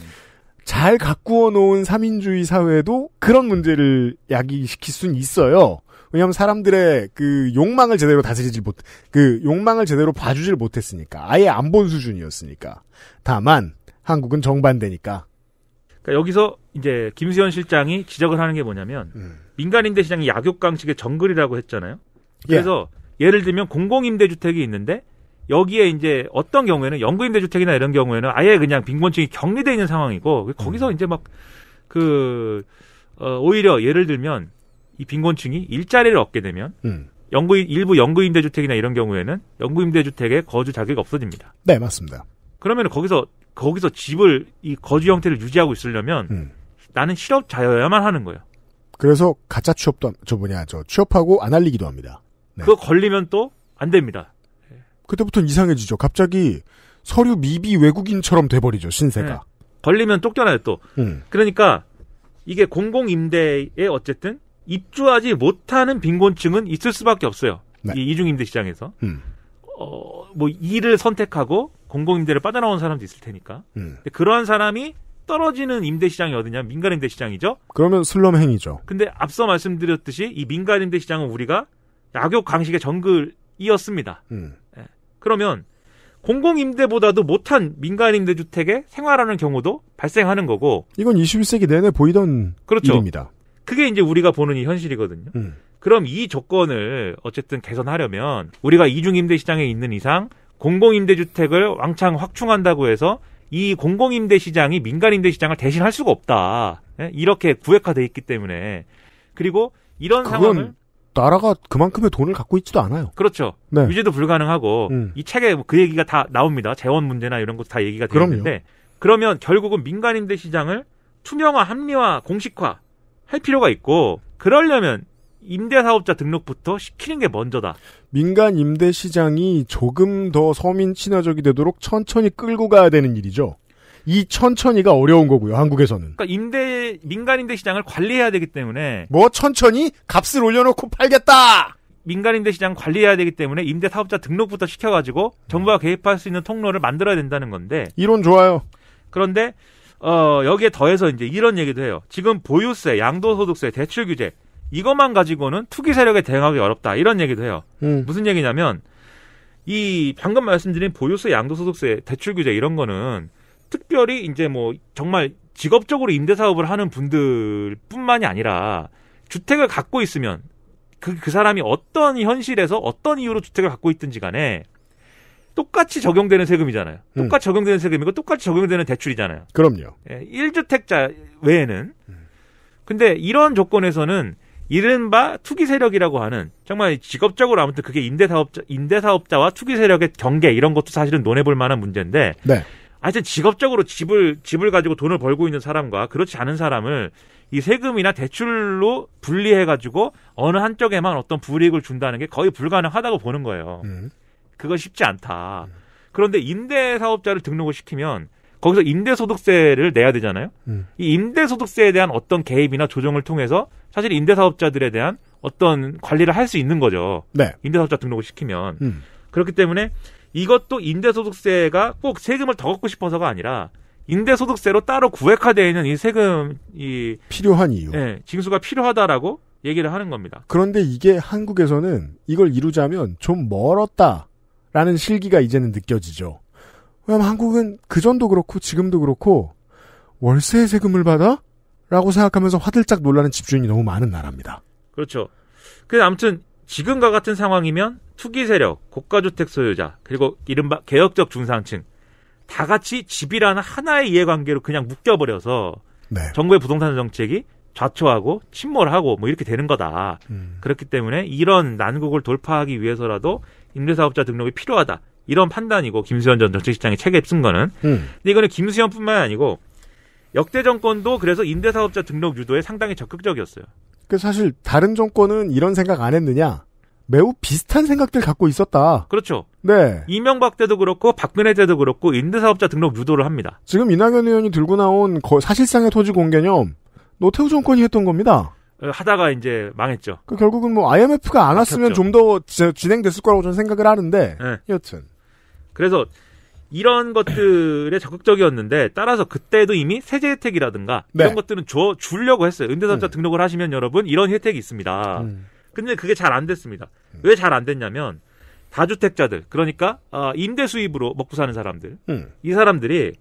잘 가꾸어 놓은 삼인주의 사회도 그런 문제를 야기시킬 수는 있어요. 왜냐하면 사람들의 그 욕망을 제대로 다스리지 못, 그 욕망을 제대로 봐주질 못했으니까 아예 안 본 수준이었으니까. 다만 한국은 정반대니까 그러니까 여기서 이제 김수현 실장이 지적을 하는 게 뭐냐면 음. 민간임대 시장이 약육강식의 정글이라고 했잖아요. 예. 그래서 예. 예를 들면 공공임대주택이 있는데 여기에 이제 어떤 경우에는 연구임대주택이나 이런 경우에는 아예 그냥 빈곤층이 격리돼 있는 상황이고 거기서 음. 이제 막그 어, 오히려 예를 들면 이 빈곤층이 일자리를 얻게 되면 음. 연구 일부 연구임대주택이나 이런 경우에는 연구임대주택에 거주 자격이 없어집니다. 네 맞습니다. 그러면 거기서 거기서 집을 이 거주 형태를 유지하고 있으려면 음. 나는 실업자여야만 하는 거예요. 그래서 가짜 취업도 저 뭐냐 저 취업하고 안 알리기도 합니다. 네. 그거 걸리면 또 안 됩니다. 그때부터 이상해지죠. 갑자기 서류 미비 외국인처럼 돼버리죠 신세가. 네. 걸리면 쫓겨나요 또. 음. 그러니까 이게 공공 임대에 어쨌든 입주하지 못하는 빈곤층은 있을 수밖에 없어요. 네. 이 이중 임대 시장에서. 음. 어뭐 일을 선택하고 공공임대를 빠져나온 사람도 있을 테니까. 음. 근데 그러한 사람이 떨어지는 임대 시장이 어디냐? 민간 임대 시장이죠. 그러면 슬럼 행위죠. 근데 앞서 말씀드렸듯이 이 민간 임대 시장은 우리가 약욕 강식의 정글이었습니다. 음. 예. 그러면 공공 임대보다도 못한 민간 임대 주택에 생활하는 경우도 발생하는 거고 이건 21세기 내내 보이던 그렇죠. 일입니다. 그게 이제 우리가 보는 이 현실이거든요. 음. 그럼 이 조건을 어쨌든 개선하려면 우리가 이중 임대 시장에 있는 이상 공공임대주택을 왕창 확충한다고 해서 이 공공임대 시장이 민간임대 시장을 대신할 수가 없다. 예? 이렇게 구획화돼 있기 때문에 그리고 이런 상황을 나라가 그만큼의 돈을 갖고 있지도 않아요. 그렇죠. 네. 유지도 불가능하고 음. 이 책에 뭐 그 얘기가 다 나옵니다. 재원 문제나 이런 것도 다 얘기가 되는데 그러면 결국은 민간임대 시장을 투명화, 합리화, 공식화 할 필요가 있고 그러려면 임대사업자 등록부터 시키는 게 먼저다. 민간 임대 시장이 조금 더 서민 친화적이 되도록 천천히 끌고 가야 되는 일이죠. 이 천천히가 어려운 거고요, 한국에서는. 그러니까 임대, 민간 임대 시장을 관리해야 되기 때문에. 뭐, 천천히? 값을 올려놓고 팔겠다! 민간 임대 시장 관리해야 되기 때문에 임대 사업자 등록부터 시켜가지고 정부가 개입할 수 있는 통로를 만들어야 된다는 건데. 이론 좋아요. 그런데, 어, 여기에 더해서 이제 이런 얘기도 해요. 지금 보유세, 양도소득세, 대출 규제, 이것만 가지고는 투기 세력에 대응하기 어렵다 이런 얘기도 해요. 음. 무슨 얘기냐면 이 방금 말씀드린 보유세, 양도소득세, 대출 규제 이런 거는 특별히 이제 뭐 정말 직업적으로 임대 사업을 하는 분들뿐만이 아니라 주택을 갖고 있으면 그, 그 사람이 어떤 현실에서 어떤 이유로 주택을 갖고 있든지 간에 똑같이 적용되는 세금이잖아요. 음. 똑같이 적용되는 세금이고 똑같이 적용되는 대출이잖아요. 그럼요. 예, 1주택자 외에는. 음. 근데 이런 조건에서는 이른바 투기 세력이라고 하는 정말 직업적으로 아무튼 그게 임대사업자 임대사업자와 투기 세력의 경계 이런 것도 사실은 논해볼 만한 문제인데 네. 하여튼 직업적으로 집을 집을 가지고 돈을 벌고 있는 사람과 그렇지 않은 사람을 이 세금이나 대출로 분리해 가지고 어느 한쪽에만 어떤 불이익을 준다는 게 거의 불가능하다고 보는 거예요. 음. 그거 쉽지 않다. 음. 그런데 임대 사업자를 등록을 시키면 거기서 임대소득세를 내야 되잖아요. 음. 이 임대소득세에 대한 어떤 개입이나 조정을 통해서 사실 임대사업자들에 대한 어떤 관리를 할 수 있는 거죠. 네. 임대사업자 등록을 시키면 음. 그렇기 때문에 이것도 임대소득세가 꼭 세금을 더 걷고 싶어서가 아니라 임대소득세로 따로 구획화되어 있는 이 세금 이 필요한 이유, 네, 징수가 필요하다라고 얘기를 하는 겁니다. 그런데 이게 한국에서는 이걸 이루자면 좀 멀었다라는 실기가 이제는 느껴지죠. 그럼 한국은 그전도 그렇고 지금도 그렇고 월세 세금을 받아? 라고 생각하면서 화들짝 놀라는 집주인이 너무 많은 나라입니다. 그렇죠. 그 아무튼 지금과 같은 상황이면 투기 세력, 고가주택 소유자, 그리고 이른바 개혁적 중상층 다 같이 집이라는 하나의 이해관계로 그냥 묶여버려서 네. 정부의 부동산 정책이 좌초하고 침몰하고 뭐 이렇게 되는 거다. 음. 그렇기 때문에 이런 난국을 돌파하기 위해서라도 임대사업자 등록이 필요하다. 이런 판단이고 김수현 전 정책실장이 책에 쓴 거는. 음. 근데 이거는 김수현뿐만 아니고 역대 정권도 그래서 임대사업자 등록 유도에 상당히 적극적이었어요. 그 사실 다른 정권은 이런 생각 안 했느냐? 매우 비슷한 생각들 갖고 있었다. 그렇죠. 네. 이명박 때도 그렇고 박근혜 때도 그렇고 임대사업자 등록 유도를 합니다. 지금 이낙연 의원이 들고 나온 사실상의 토지 공개념 노태우 정권이 했던 겁니다. 어, 하다가 이제 망했죠. 그 결국은 뭐 IMF가 안 왔으면 좀 더 진행됐을 거라고 저는 생각을 하는데 네. 여튼 그래서 이런 것들에 적극적이었는데 따라서 그때도 이미 세제 혜택이라든가 네. 이런 것들은 줘 주려고 했어요. 은퇴사업자 음. 등록을 하시면 여러분 이런 혜택이 있습니다. 음. 근데 그게 잘 안 됐습니다. 음. 왜잘 안 됐냐면 다주택자들 그러니까 아, 임대 수입으로 먹고 사는 사람들 음. 이 사람들이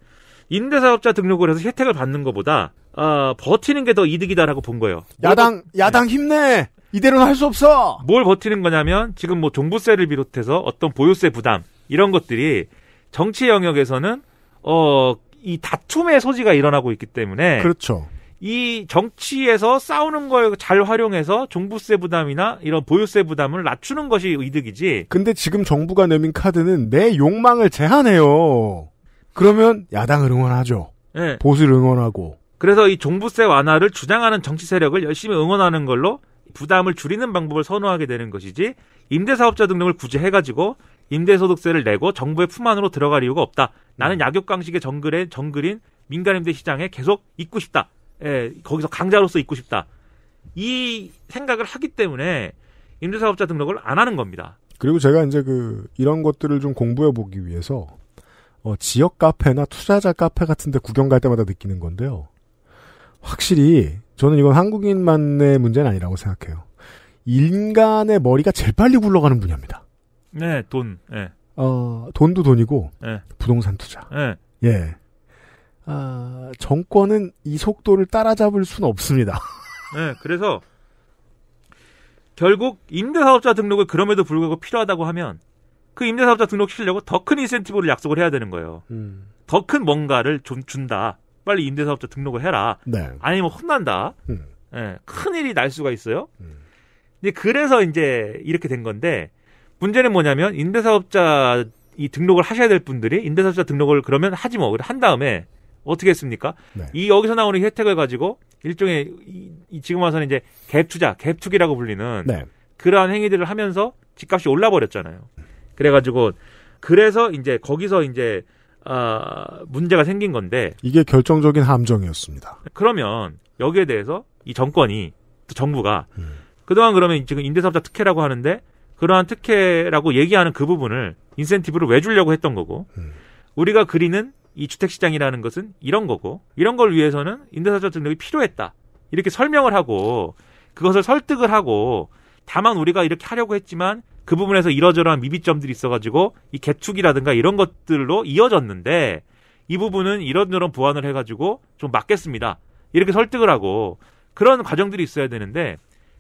임대사업자 등록을 해서 혜택을 받는 것보다 어, 버티는 게 더 이득이다라고 본 거예요. 야당 버... 야당 네. 힘내. 이대로는 할 수 없어. 뭘 버티는 거냐면 지금 뭐 종부세를 비롯해서 어떤 보유세 부담 이런 것들이 정치 영역에서는 어이 다툼의 소지가 일어나고 있기 때문에 그렇죠. 이 정치에서 싸우는 걸 잘 활용해서 종부세 부담이나 이런 보유세 부담을 낮추는 것이 이득이지. 근데 지금 정부가 내민 카드는 내 욕망을 제한해요. 그러면 야당을 응원하죠. 네. 보수를 응원하고. 그래서 이 종부세 완화를 주장하는 정치 세력을 열심히 응원하는 걸로 부담을 줄이는 방법을 선호하게 되는 것이지 임대사업자 등록을 굳이 해가지고 임대소득세를 내고 정부의 품 안으로 들어갈 이유가 없다. 나는 음. 약육강식의 정글에 정글인 민간임대 시장에 계속 있고 싶다. 예, 거기서 강자로서 있고 싶다. 이 생각을 하기 때문에 임대사업자 등록을 안 하는 겁니다. 그리고 제가 이제 그 이런 것들을 좀 공부해 보기 위해서 어, 지역 카페나 투자자 카페 같은데 구경 갈 때마다 느끼는 건데요. 확실히 저는 이건 한국인만의 문제는 아니라고 생각해요. 인간의 머리가 제일 빨리 굴러가는 분야입니다. 네, 돈. 네. 어, 돈도 돈이고 네. 부동산 투자. 네. 예. 아, 정권은 이 속도를 따라잡을 수는 없습니다. 네, 그래서 결국 임대사업자 등록을 그럼에도 불구하고 필요하다고 하면 그 임대사업자 등록 시키려고 더 큰 인센티브를 약속을 해야 되는 거예요. 음. 더큰 뭔가를 좀 준다. 빨리 임대사업자 등록을 해라. 네. 아니면 혼난다. 음. 네, 큰 일이 날 수가 있어요. 음. 근데 그래서 이제 이렇게 된 건데 문제는 뭐냐면 임대사업자 이 등록을 하셔야 될 분들이 임대사업자 등록을 그러면 하지 뭐. 한 다음에 어떻게 했습니까? 네. 이 여기서 나오는 혜택을 가지고 일종의 이, 이 지금 와서는 이제 갭 투자, 갭 투기라고 불리는 네. 그러한 행위들을 하면서 집값이 올라 버렸잖아요. 그래가지고 그래서 이제 거기서 이제 아, 문제가 생긴 건데 이게 결정적인 함정이었습니다. 그러면 여기에 대해서 이 정권이 또 정부가 음. 그동안 그러면 지금 임대사업자 특혜라고 하는데 그러한 특혜라고 얘기하는 그 부분을 인센티브를 왜 주려고 했던 거고 음. 우리가 그리는 이 주택시장이라는 것은 이런 거고 이런 걸 위해서는 임대사자 등록이 필요했다 이렇게 설명을 하고 그것을 설득을 하고 다만 우리가 이렇게 하려고 했지만 그 부분에서 이러저러한 미비점들이 있어가지고 이 개축이라든가 이런 것들로 이어졌는데 이 부분은 이런저런 보완을 해가지고 좀 막겠습니다 이렇게 설득을 하고 그런 과정들이 있어야 되는데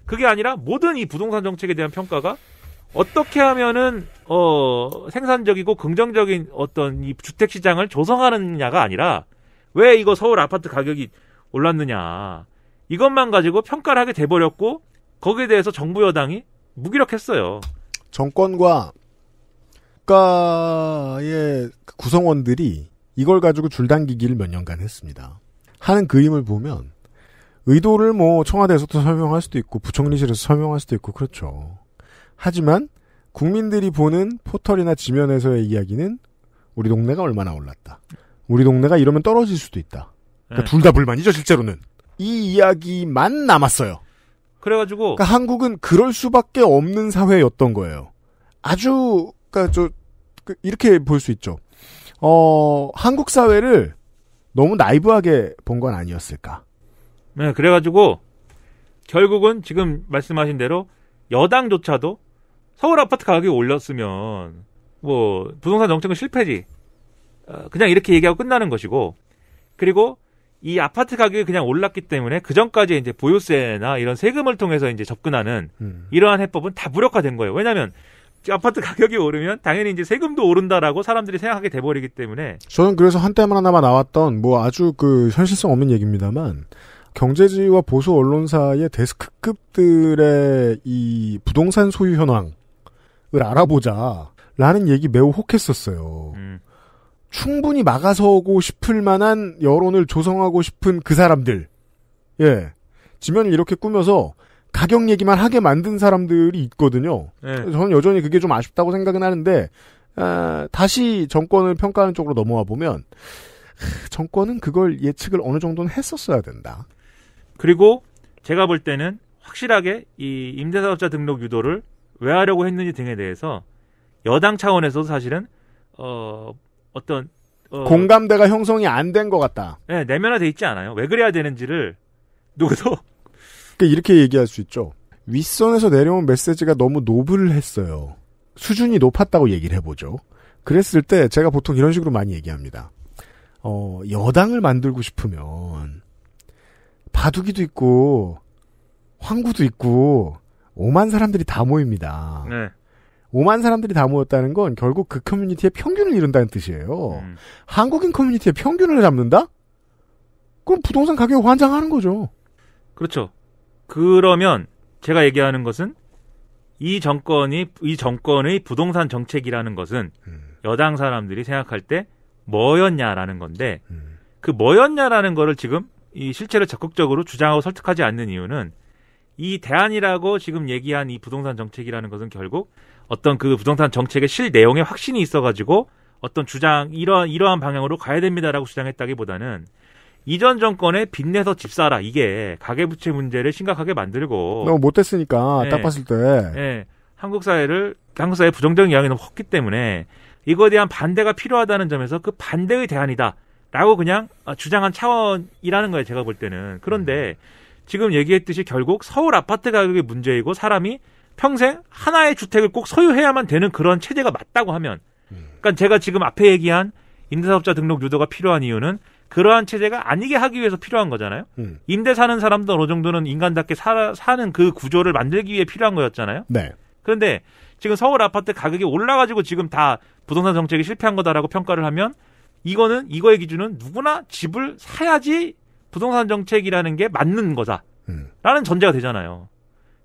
그게 아니라 모든 이 부동산 정책에 대한 평가가 어떻게 하면은 어 생산적이고 긍정적인 어떤 이 주택 시장을 조성하느냐가 아니라 왜 이거 서울 아파트 가격이 올랐느냐 이것만 가지고 평가를 하게 돼버렸고 거기에 대해서 정부 여당이 무기력했어요. 정권과 국가의 구성원들이 이걸 가지고 줄당기기를 몇 년간 했습니다. 하는 그림을 보면 의도를 뭐 청와대에서도 설명할 수도 있고 부총리실에서 설명할 수도 있고 그렇죠. 하지만 국민들이 보는 포털이나 지면에서의 이야기는 우리 동네가 얼마나 올랐다. 우리 동네가 이러면 떨어질 수도 있다. 그러니까 네. 둘다 불만이죠 실제로는. 이 이야기만 남았어요. 그래가지고 그러니까 한국은 그럴 수밖에 없는 사회였던 거예요. 아주 그러니까 저 그 이렇게 볼 수 있죠. 어 한국 사회를 너무 나이브하게 본 건 아니었을까. 네, 그래가지고 결국은 지금 말씀하신 대로 여당조차도 서울 아파트 가격이 올렸으면 뭐 부동산 정책은 실패지. 어, 그냥 이렇게 얘기하고 끝나는 것이고 그리고 이 아파트 가격이 그냥 올랐기 때문에 그 전까지 이제 보유세나 이런 세금을 통해서 이제 접근하는 음. 이러한 해법은 다 무력화된 거예요. 왜냐하면 아파트 가격이 오르면 당연히 이제 세금도 오른다라고 사람들이 생각하게 돼버리기 때문에 저는 그래서 한때만 하나만 나왔던 뭐 아주 그 현실성 없는 얘기입니다만 경제지와 보수 언론사의 데스크급들의 이 부동산 소유 현황 알아보자라는 얘기 매우 혹했었어요. 음. 충분히 막아서고 싶을 만한 여론을 조성하고 싶은 그 사람들. 예. 지면을 이렇게 꾸며서 가격 얘기만 하게 만든 사람들이 있거든요. 네. 저는 여전히 그게 좀 아쉽다고 생각은 하는데 아, 다시 정권을 평가하는 쪽으로 넘어와 보면 정권은 그걸 예측을 어느 정도는 했었어야 된다. 그리고 제가 볼 때는 확실하게 이 임대사업자 등록 유도를 왜 하려고 했는지 등에 대해서 여당 차원에서도 사실은 어 어떤 어, 공감대가 형성이 안 된 것 같다. 네, 내면화돼 있지 않아요. 왜 그래야 되는지를 누구도 그러니까 이렇게 얘기할 수 있죠. 윗선에서 내려온 메시지가 너무 노블했어요. 수준이 높았다고 얘기를 해보죠. 그랬을 때 제가 보통 이런 식으로 많이 얘기합니다. 어, 여당을 만들고 싶으면 바둑이도 있고 황구도 있고 5만 사람들이 다 모입니다. 네. 5만 사람들이 다 모였다는 건 결국 그 커뮤니티의 평균을 이룬다는 뜻이에요. 음. 한국인 커뮤니티의 평균을 잡는다? 그럼 부동산 가격 이 환장하는 거죠. 그렇죠. 그러면 제가 얘기하는 것은 이 정권이 이 정권의 부동산 정책이라는 것은 음. 여당 사람들이 생각할 때 뭐였냐라는 건데 음. 그 뭐였냐라는 거를 지금 이 실체를 적극적으로 주장하고 설득하지 않는 이유는 이 대안이라고 지금 얘기한 이 부동산 정책이라는 것은 결국 어떤 그 부동산 정책의 실 내용에 확신이 있어가지고 어떤 주장 이러 이러한 방향으로 가야 됩니다라고 주장했다기보다는 이전 정권의 빚내서 집 사라 이게 가계부채 문제를 심각하게 만들고 너무 못했으니까 네. 딱 봤을 때 네. 한국 사회를 한국 사회 부정적인 영향이 너무 컸기 때문에 이거에 대한 반대가 필요하다는 점에서 그 반대의 대안이다라고 그냥 주장한 차원이라는 거예요 제가 볼 때는 그런데 음. 지금 얘기했듯이 결국 서울 아파트 가격이 문제이고 사람이 평생 하나의 주택을 꼭 소유해야만 되는 그런 체제가 맞다고 하면 그러니까 제가 지금 앞에 얘기한 임대사업자 등록 유도가 필요한 이유는 그러한 체제가 아니게 하기 위해서 필요한 거잖아요. 음. 임대 사는 사람도 어느 정도는 인간답게 사, 사는 그 구조를 만들기 위해 필요한 거였잖아요. 네. 그런데 지금 서울 아파트 가격이 올라가지고 지금 다 부동산 정책이 실패한 거다라고 평가를 하면 이거는 이거의 기준은 누구나 집을 사야지 부동산 정책이라는 게 맞는 거다라는 음. 전제가 되잖아요.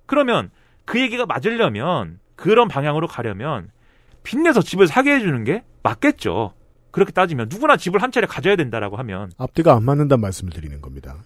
그러면 그 얘기가 맞으려면 그런 방향으로 가려면 빚내서 집을 사게 해주는 게 맞겠죠. 그렇게 따지면 누구나 집을 한 채를 가져야 된다라고 하면 앞뒤가 안 맞는다는 말씀을 드리는 겁니다.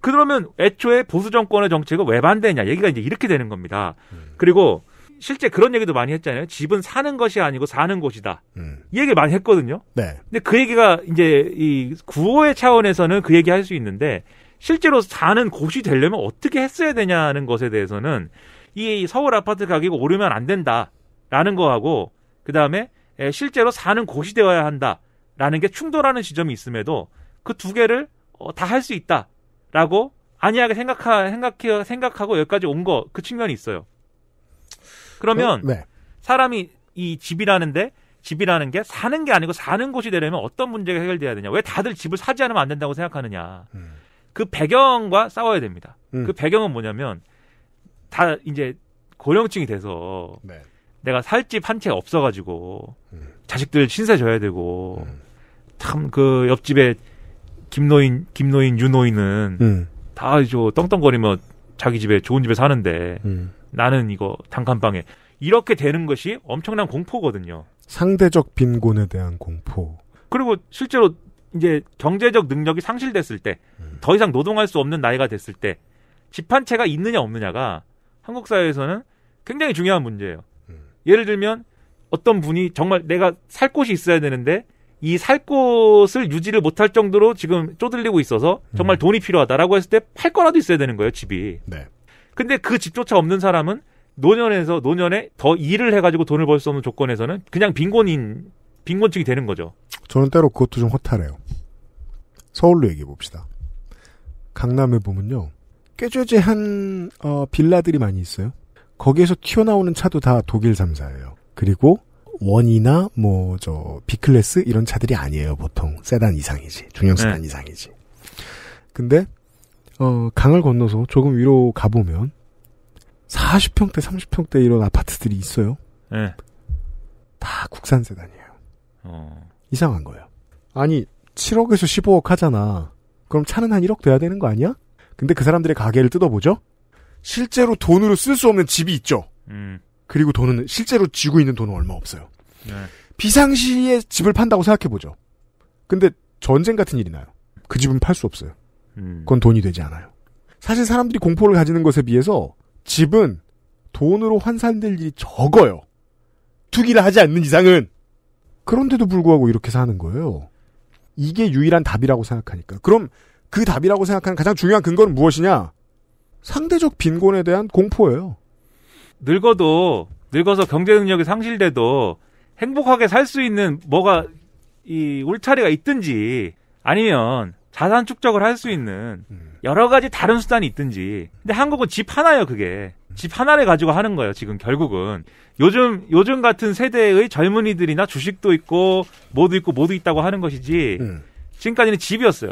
그러면 애초에 보수 정권의 정책은 왜 반대냐 얘기가 이제 이렇게 되는 겁니다. 음. 그리고 실제 그런 얘기도 많이 했잖아요. 집은 사는 것이 아니고 사는 곳이다. 음. 이얘기 많이 했거든요. 네. 근데 그 얘기가 이제 이 구호의 차원에서는 그 얘기 할 수 있는데 실제로 사는 곳이 되려면 어떻게 했어야 되냐는 것에 대해서는 이 서울 아파트 가격이 오르면 안 된다라는 거하고 그 다음에 실제로 사는 곳이 되어야 한다라는 게 충돌하는 지점이 있음에도 그 두 개를 어, 다할 수 있다라고 아니하게 생각하, 생각해, 생각하고 여기까지 온 거 그 측면이 있어요. 그러면 네. 사람이 이 집이라는데 집이라는 게 사는 게 아니고 사는 곳이 되려면 어떤 문제가 해결돼야 되냐? 왜 다들 집을 사지 않으면 안 된다고 생각하느냐? 음. 그 배경과 싸워야 됩니다. 음. 그 배경은 뭐냐면 다 이제 고령층이 돼서 네. 내가 살 집 한 채 없어가지고 음. 자식들 신세 져야 되고 음. 참그 옆집에 김노인 김노인 유노인은 음. 다저 떵떵거리며 자기 집에 좋은 집에 사는데 음. 나는 이거 단칸방에 이렇게 되는 것이 엄청난 공포거든요. 상대적 빈곤에 대한 공포. 그리고 실제로 이제 경제적 능력이 상실됐을 때, 음. 더 이상 노동할 수 없는 나이가 됐을 때, 집 한 채가 있느냐 없느냐가 한국 사회에서는 굉장히 중요한 문제예요. 음. 예를 들면 어떤 분이 정말 내가 살 곳이 있어야 되는데 이 살 곳을 유지를 못할 정도로 지금 쪼들리고 있어서 정말 음. 돈이 필요하다라고 했을 때 팔 거라도 있어야 되는 거예요, 집이. 네. 근데 그 집조차 없는 사람은 노년에서 노년에 더 일을 해가지고 돈을 벌 수 없는 조건에서는 그냥 빈곤인 빈곤층이 되는 거죠. 저는 때로 그것도 좀 허탈해요. 서울로 얘기해 봅시다. 강남에 보면요, 꾀죄죄한 어, 빌라들이 많이 있어요. 거기에서 튀어나오는 차도 다 독일 삼사예요 그리고 원이나 뭐 저비클래스 이런 차들이 아니에요. 보통 세단 이상이지. 중형 세단 네. 이상이지. 근데 어, 강을 건너서 조금 위로 가보면 40평대, 30평대 이런 아파트들이 있어요. 네. 다 국산 세단이에요. 어. 이상한 거예요. 아니, 7억에서 15억 하잖아. 그럼 차는 한 1억 돼야 되는 거 아니야? 근데 그 사람들의 가게를 뜯어보죠? 실제로 돈으로 쓸 수 없는 집이 있죠. 음. 그리고 돈은, 실제로 쥐고 있는 돈은 얼마 없어요. 네. 비상시에 집을 판다고 생각해보죠. 근데 전쟁 같은 일이 나요. 그 집은 팔 수 없어요. 음. 그건 돈이 되지 않아요. 사실 사람들이 공포를 가지는 것에 비해서 집은 돈으로 환산될 일이 적어요. 투기를 하지 않는 이상은. 그런데도 불구하고 이렇게 사는 거예요. 이게 유일한 답이라고 생각하니까. 그럼 그 답이라고 생각하는 가장 중요한 근거는 무엇이냐? 상대적 빈곤에 대한 공포예요. 늙어도 늙어서 경제 능력이 상실돼도 행복하게 살 수 있는 뭐가 이 울타리가 있든지 아니면 자산 축적을 할 수 있는 음. 여러 가지 다른 수단이 있든지. 근데 한국은 집 하나예요, 그게. 음. 집 하나를 가지고 하는 거예요, 지금 결국은. 요즘, 요즘 같은 세대의 젊은이들이나 주식도 있고, 뭐도 있고, 뭐도 있다고 하는 것이지, 음. 지금까지는 집이었어요.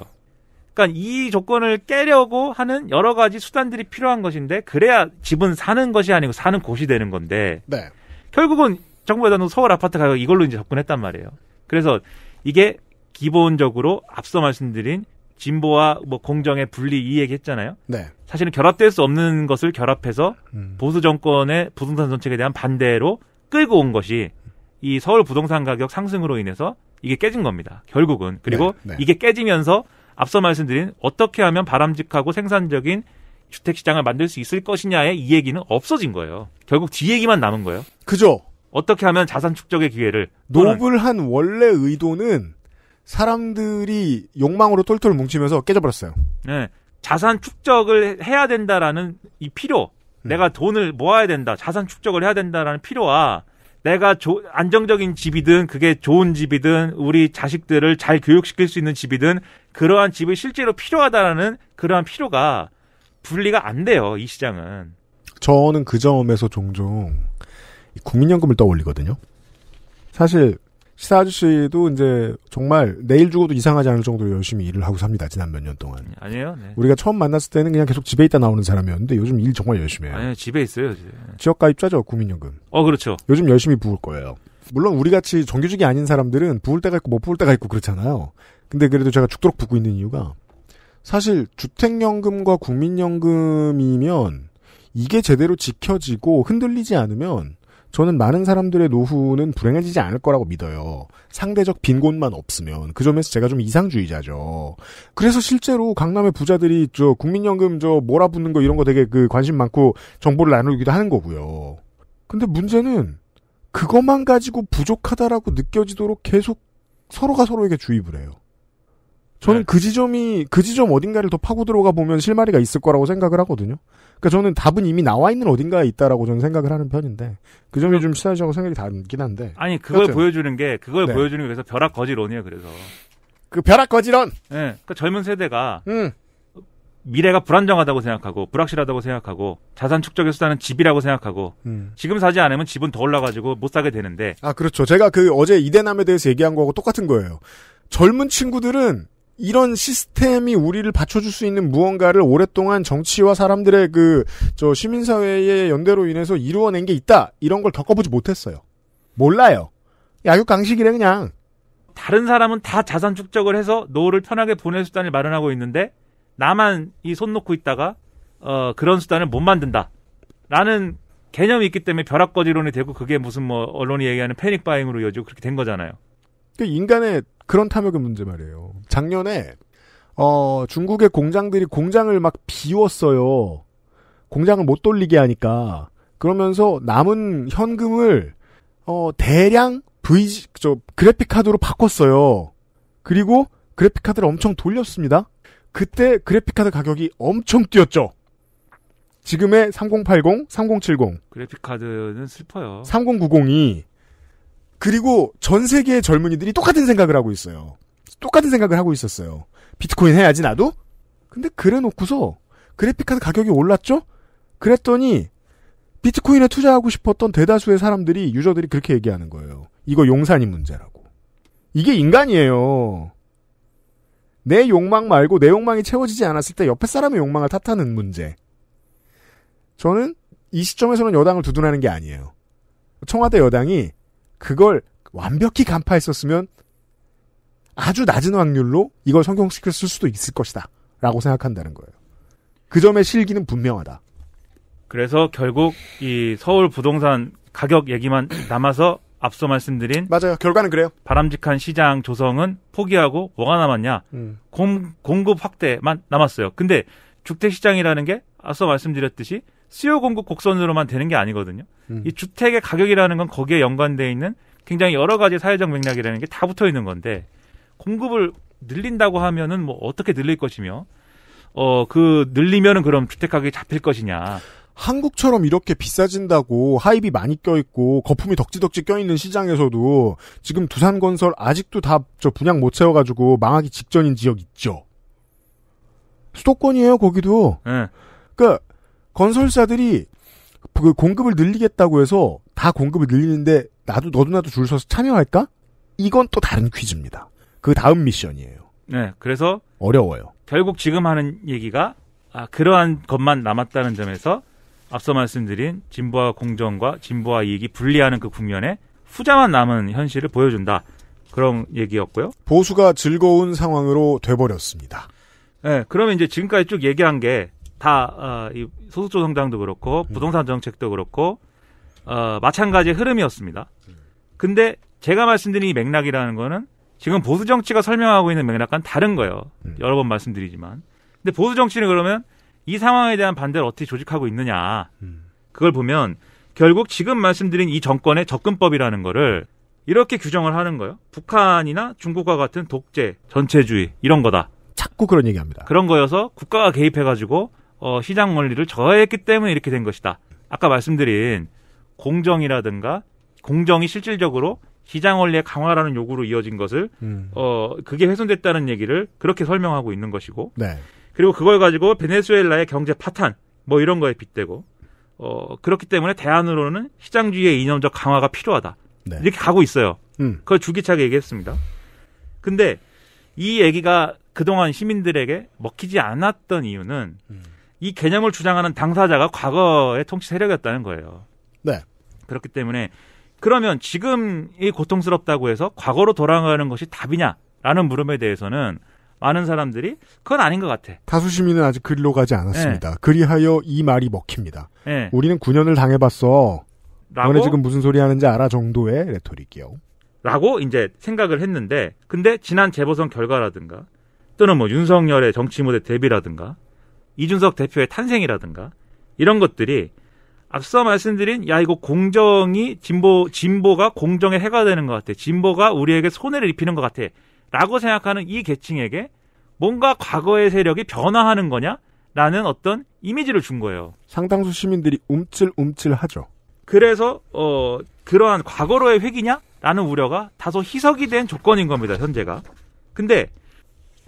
그러니까 이 조건을 깨려고 하는 여러 가지 수단들이 필요한 것인데, 그래야 집은 사는 것이 아니고 사는 곳이 되는 건데, 네. 결국은 정부에 다는 서울 아파트 가격 이걸로 이제 접근했단 말이에요. 그래서 이게 기본적으로 앞서 말씀드린 진보와 뭐 공정의 분리 이 얘기했잖아요. 네. 사실은 결합될 수 없는 것을 결합해서 음. 보수 정권의 부동산 정책에 대한 반대로 끌고 온 것이 이 서울 부동산 가격 상승으로 인해서 이게 깨진 겁니다. 결국은 그리고 네, 네. 이게 깨지면서 앞서 말씀드린 어떻게 하면 바람직하고 생산적인 주택 시장을 만들 수 있을 것이냐의 이 얘기는 없어진 거예요. 결국 뒤 얘기만 남은 거예요. 그죠? 어떻게 하면 자산 축적의 기회를 노블한 원래 의도는 사람들이 욕망으로 똘똘 뭉치면서 깨져버렸어요. 네. 자산 축적을 해야 된다라는 이 필요, 음. 내가 돈을 모아야 된다, 자산 축적을 해야 된다라는 필요와 내가 조, 안정적인 집이든 그게 좋은 집이든 우리 자식들을 잘 교육시킬 수 있는 집이든 그러한 집이 실제로 필요하다라는 그러한 필요가 분리가 안 돼요, 이 시장은. 저는 그 점에서 종종 국민연금을 떠올리거든요. 사실 시사 아저씨도 이제 정말 내일 죽어도 이상하지 않을 정도로 열심히 일을 하고 삽니다. 지난 몇 년 동안. 음, 아니에요. 네. 우리가 처음 만났을 때는 그냥 계속 집에 있다 나오는 사람이었는데 요즘 일 정말 열심히 해요. 아니요, 집에 있어요. 이제. 네. 지역가입자죠, 국민연금. 어, 그렇죠. 요즘 열심히 부을 거예요. 물론 우리 같이 정규직이 아닌 사람들은 부을 때가 있고 못 부을 때가 있고 그렇잖아요. 근데 그래도 제가 죽도록 부고 있는 이유가 사실 주택연금과 국민연금이면 이게 제대로 지켜지고 흔들리지 않으면 저는 많은 사람들의 노후는 불행해지지 않을 거라고 믿어요. 상대적 빈곤만 없으면 그 점에서 제가 좀 이상주의자죠. 그래서 실제로 강남의 부자들이 저 국민연금 저 몰아붙는 거 이런 거 되게 그 관심 많고 정보를 나누기도 하는 거고요. 근데 문제는 그것만 가지고 부족하다라고 느껴지도록 계속 서로가 서로에게 주입을 해요. 저는 네. 그 지점이 그 지점 어딘가를 더 파고 들어가 보면 실마리가 있을 거라고 생각을 하거든요. 그러니까 저는 답은 이미 나와 있는 어딘가에 있다라고 저는 생각을 하는 편인데 그 점이 그렇죠. 좀 시사적으로 생각이 다르긴 한데. 아니 그걸 여튼. 보여주는 게 그걸 네. 보여주는 게 그래서 벼락 거지론이에요. 그래서 그 벼락 거지론. 예. 네. 그러니까 젊은 세대가 음. 미래가 불안정하다고 생각하고 불확실하다고 생각하고 자산 축적의 수단은 집이라고 생각하고 음. 지금 사지 않으면 집은 더 올라가지고 못 사게 되는데 아 그렇죠 제가 그 어제 이대남에 대해서 얘기한 거하고 똑같은 거예요 젊은 친구들은 이런 시스템이 우리를 받쳐줄 수 있는 무언가를 오랫동안 정치와 사람들의 그 저 시민사회의 연대로 인해서 이루어낸 게 있다 이런 걸 겪어보지 못했어요. 몰라요. 야육강식이래 그냥. 다른 사람은 다 자산 축적을 해서 노후를 편하게 보낼 수단을 마련하고 있는데 나만 이 손 놓고 있다가 어 그런 수단을 못 만든다라는 개념이 있기 때문에 벼락거지론이 되고 그게 무슨 뭐 언론이 얘기하는 패닉 바잉으로 이어지고 그렇게 된 거잖아요. 그 인간의 그런 탐욕의 문제 말이에요. 작년에 어, 중국의 공장들이 공장을 막 비웠어요. 공장을 못 돌리게 하니까 그러면서 남은 현금을 어, 대량 V 저 그래픽 카드로 바꿨어요. 그리고 그래픽 카드를 엄청 돌렸습니다. 그때 그래픽 카드 가격이 엄청 뛰었죠. 지금의 3080, 3070. 그래픽 카드는 슬퍼요. 3090이 그리고 전 세계의 젊은이들이 똑같은 생각을 하고 있어요. 똑같은 생각을 하고 있었어요. 비트코인 해야지 나도? 근데 그래 놓고서 그래픽카드 가격이 올랐죠? 그랬더니 비트코인에 투자하고 싶었던 대다수의 사람들이 유저들이 그렇게 얘기하는 거예요. 이거 용산이 문제라고. 이게 인간이에요. 내 욕망 말고 내 욕망이 채워지지 않았을 때 옆에 사람의 욕망을 탓하는 문제. 저는 이 시점에서는 여당을 두둔하는 게 아니에요. 청와대 여당이 그걸 완벽히 간파했었으면 아주 낮은 확률로 이걸 성공시켰을 수도 있을 것이다. 라고 생각한다는 거예요. 그 점의 실기는 분명하다. 그래서 결국 이 서울 부동산 가격 얘기만 남아서 앞서 말씀드린 맞아요. 결과는 그래요. 바람직한 시장 조성은 포기하고 뭐가 남았냐? 음. 공, 공급 확대만 남았어요. 근데 주택 시장이라는 게 앞서 말씀드렸듯이 수요 공급 곡선으로만 되는 게 아니거든요. 음. 이 주택의 가격이라는 건 거기에 연관돼 있는 굉장히 여러 가지 사회적 맥락이라는 게 다 붙어 있는 건데 공급을 늘린다고 하면은 뭐 어떻게 늘릴 것이며 어 그 늘리면은 그럼 주택 가격이 잡힐 것이냐. 한국처럼 이렇게 비싸진다고 하입이 많이 껴있고 거품이 덕지덕지 껴있는 시장에서도 지금 두산건설 아직도 다 저 분양 못 채워가지고 망하기 직전인 지역 있죠. 수도권이에요 거기도. 네. 그러니까 건설사들이 그 공급을 늘리겠다고 해서 다 공급을 늘리는데 나도 너도 나도 줄 서서 참여할까? 이건 또 다른 퀴즈입니다. 그 다음 미션이에요. 네, 그래서 어려워요. 결국 지금 하는 얘기가 아, 그러한 것만 남았다는 점에서 앞서 말씀드린 진보와 공정과 진보와 이익이 분리하는 그 국면에 후자만 남은 현실을 보여준다. 그런 얘기였고요. 보수가 즐거운 상황으로 돼버렸습니다. 네, 그러면 이제 지금까지 쭉 얘기한 게다 어, 이소득조 성장도 그렇고 음. 부동산 정책도 그렇고 어, 마찬가지의 흐름이었습니다. 근데 제가 말씀드린 이 맥락이라는 거는 지금 보수 정치가 설명하고 있는 맥락과는 다른 거예요. 음. 여러 번 말씀드리지만. 근데 보수 정치는 그러면 이 상황에 대한 반대를 어떻게 조직하고 있느냐. 음. 그걸 보면 결국 지금 말씀드린 이 정권의 접근법이라는 거를 이렇게 규정을 하는 거예요. 북한이나 중국과 같은 독재, 전체주의 이런 거다. 자꾸 그런 얘기합니다. 그런 거여서 국가가 개입해가지고 어, 시장 원리를 저해했기 때문에 이렇게 된 것이다. 아까 말씀드린 공정이라든가 공정이 실질적으로 시장 원리의 강화라는 요구로 이어진 것을 음. 어 그게 훼손됐다는 얘기를 그렇게 설명하고 있는 것이고 네. 그리고 그걸 가지고 베네수엘라의 경제 파탄 뭐 이런 거에 빗대고 어 그렇기 때문에 대안으로는 시장주의의 이념적 강화가 필요하다 네. 이렇게 가고 있어요. 음. 그걸 주기차게 얘기했습니다. 근데 이 얘기가 그동안 시민들에게 먹히지 않았던 이유는 음. 이 개념을 주장하는 당사자가 과거의 통치 세력이었다는 거예요. 네. 그렇기 때문에 그러면 지금이 고통스럽다고 해서 과거로 돌아가는 것이 답이냐라는 물음에 대해서는 많은 사람들이 그건 아닌 것 같아. 다수 시민은 아직 그리로 가지 않았습니다. 네. 그리하여 이 말이 먹힙니다. 네. 우리는 9년을 당해봤어. 라고, 너네 지금 무슨 소리 하는지 알아 정도의 레토릭이요. 라고 이제 생각을 했는데 근데 지난 재보선 결과라든가 또는 뭐 윤석열의 정치 무대 데뷔라든가 이준석 대표의 탄생이라든가 이런 것들이 앞서 말씀드린 야 이거 공정이 진보 진보가 공정에 해가 되는 것 같아 진보가 우리에게 손해를 입히는 것 같아라고 생각하는 이 계층에게 뭔가 과거의 세력이 변화하는 거냐라는 어떤 이미지를 준 거예요. 상당수 시민들이 움찔움찔하죠. 그래서 어 그러한 과거로의 회기냐라는 우려가 다소 희석이 된 조건인 겁니다 현재가. 근데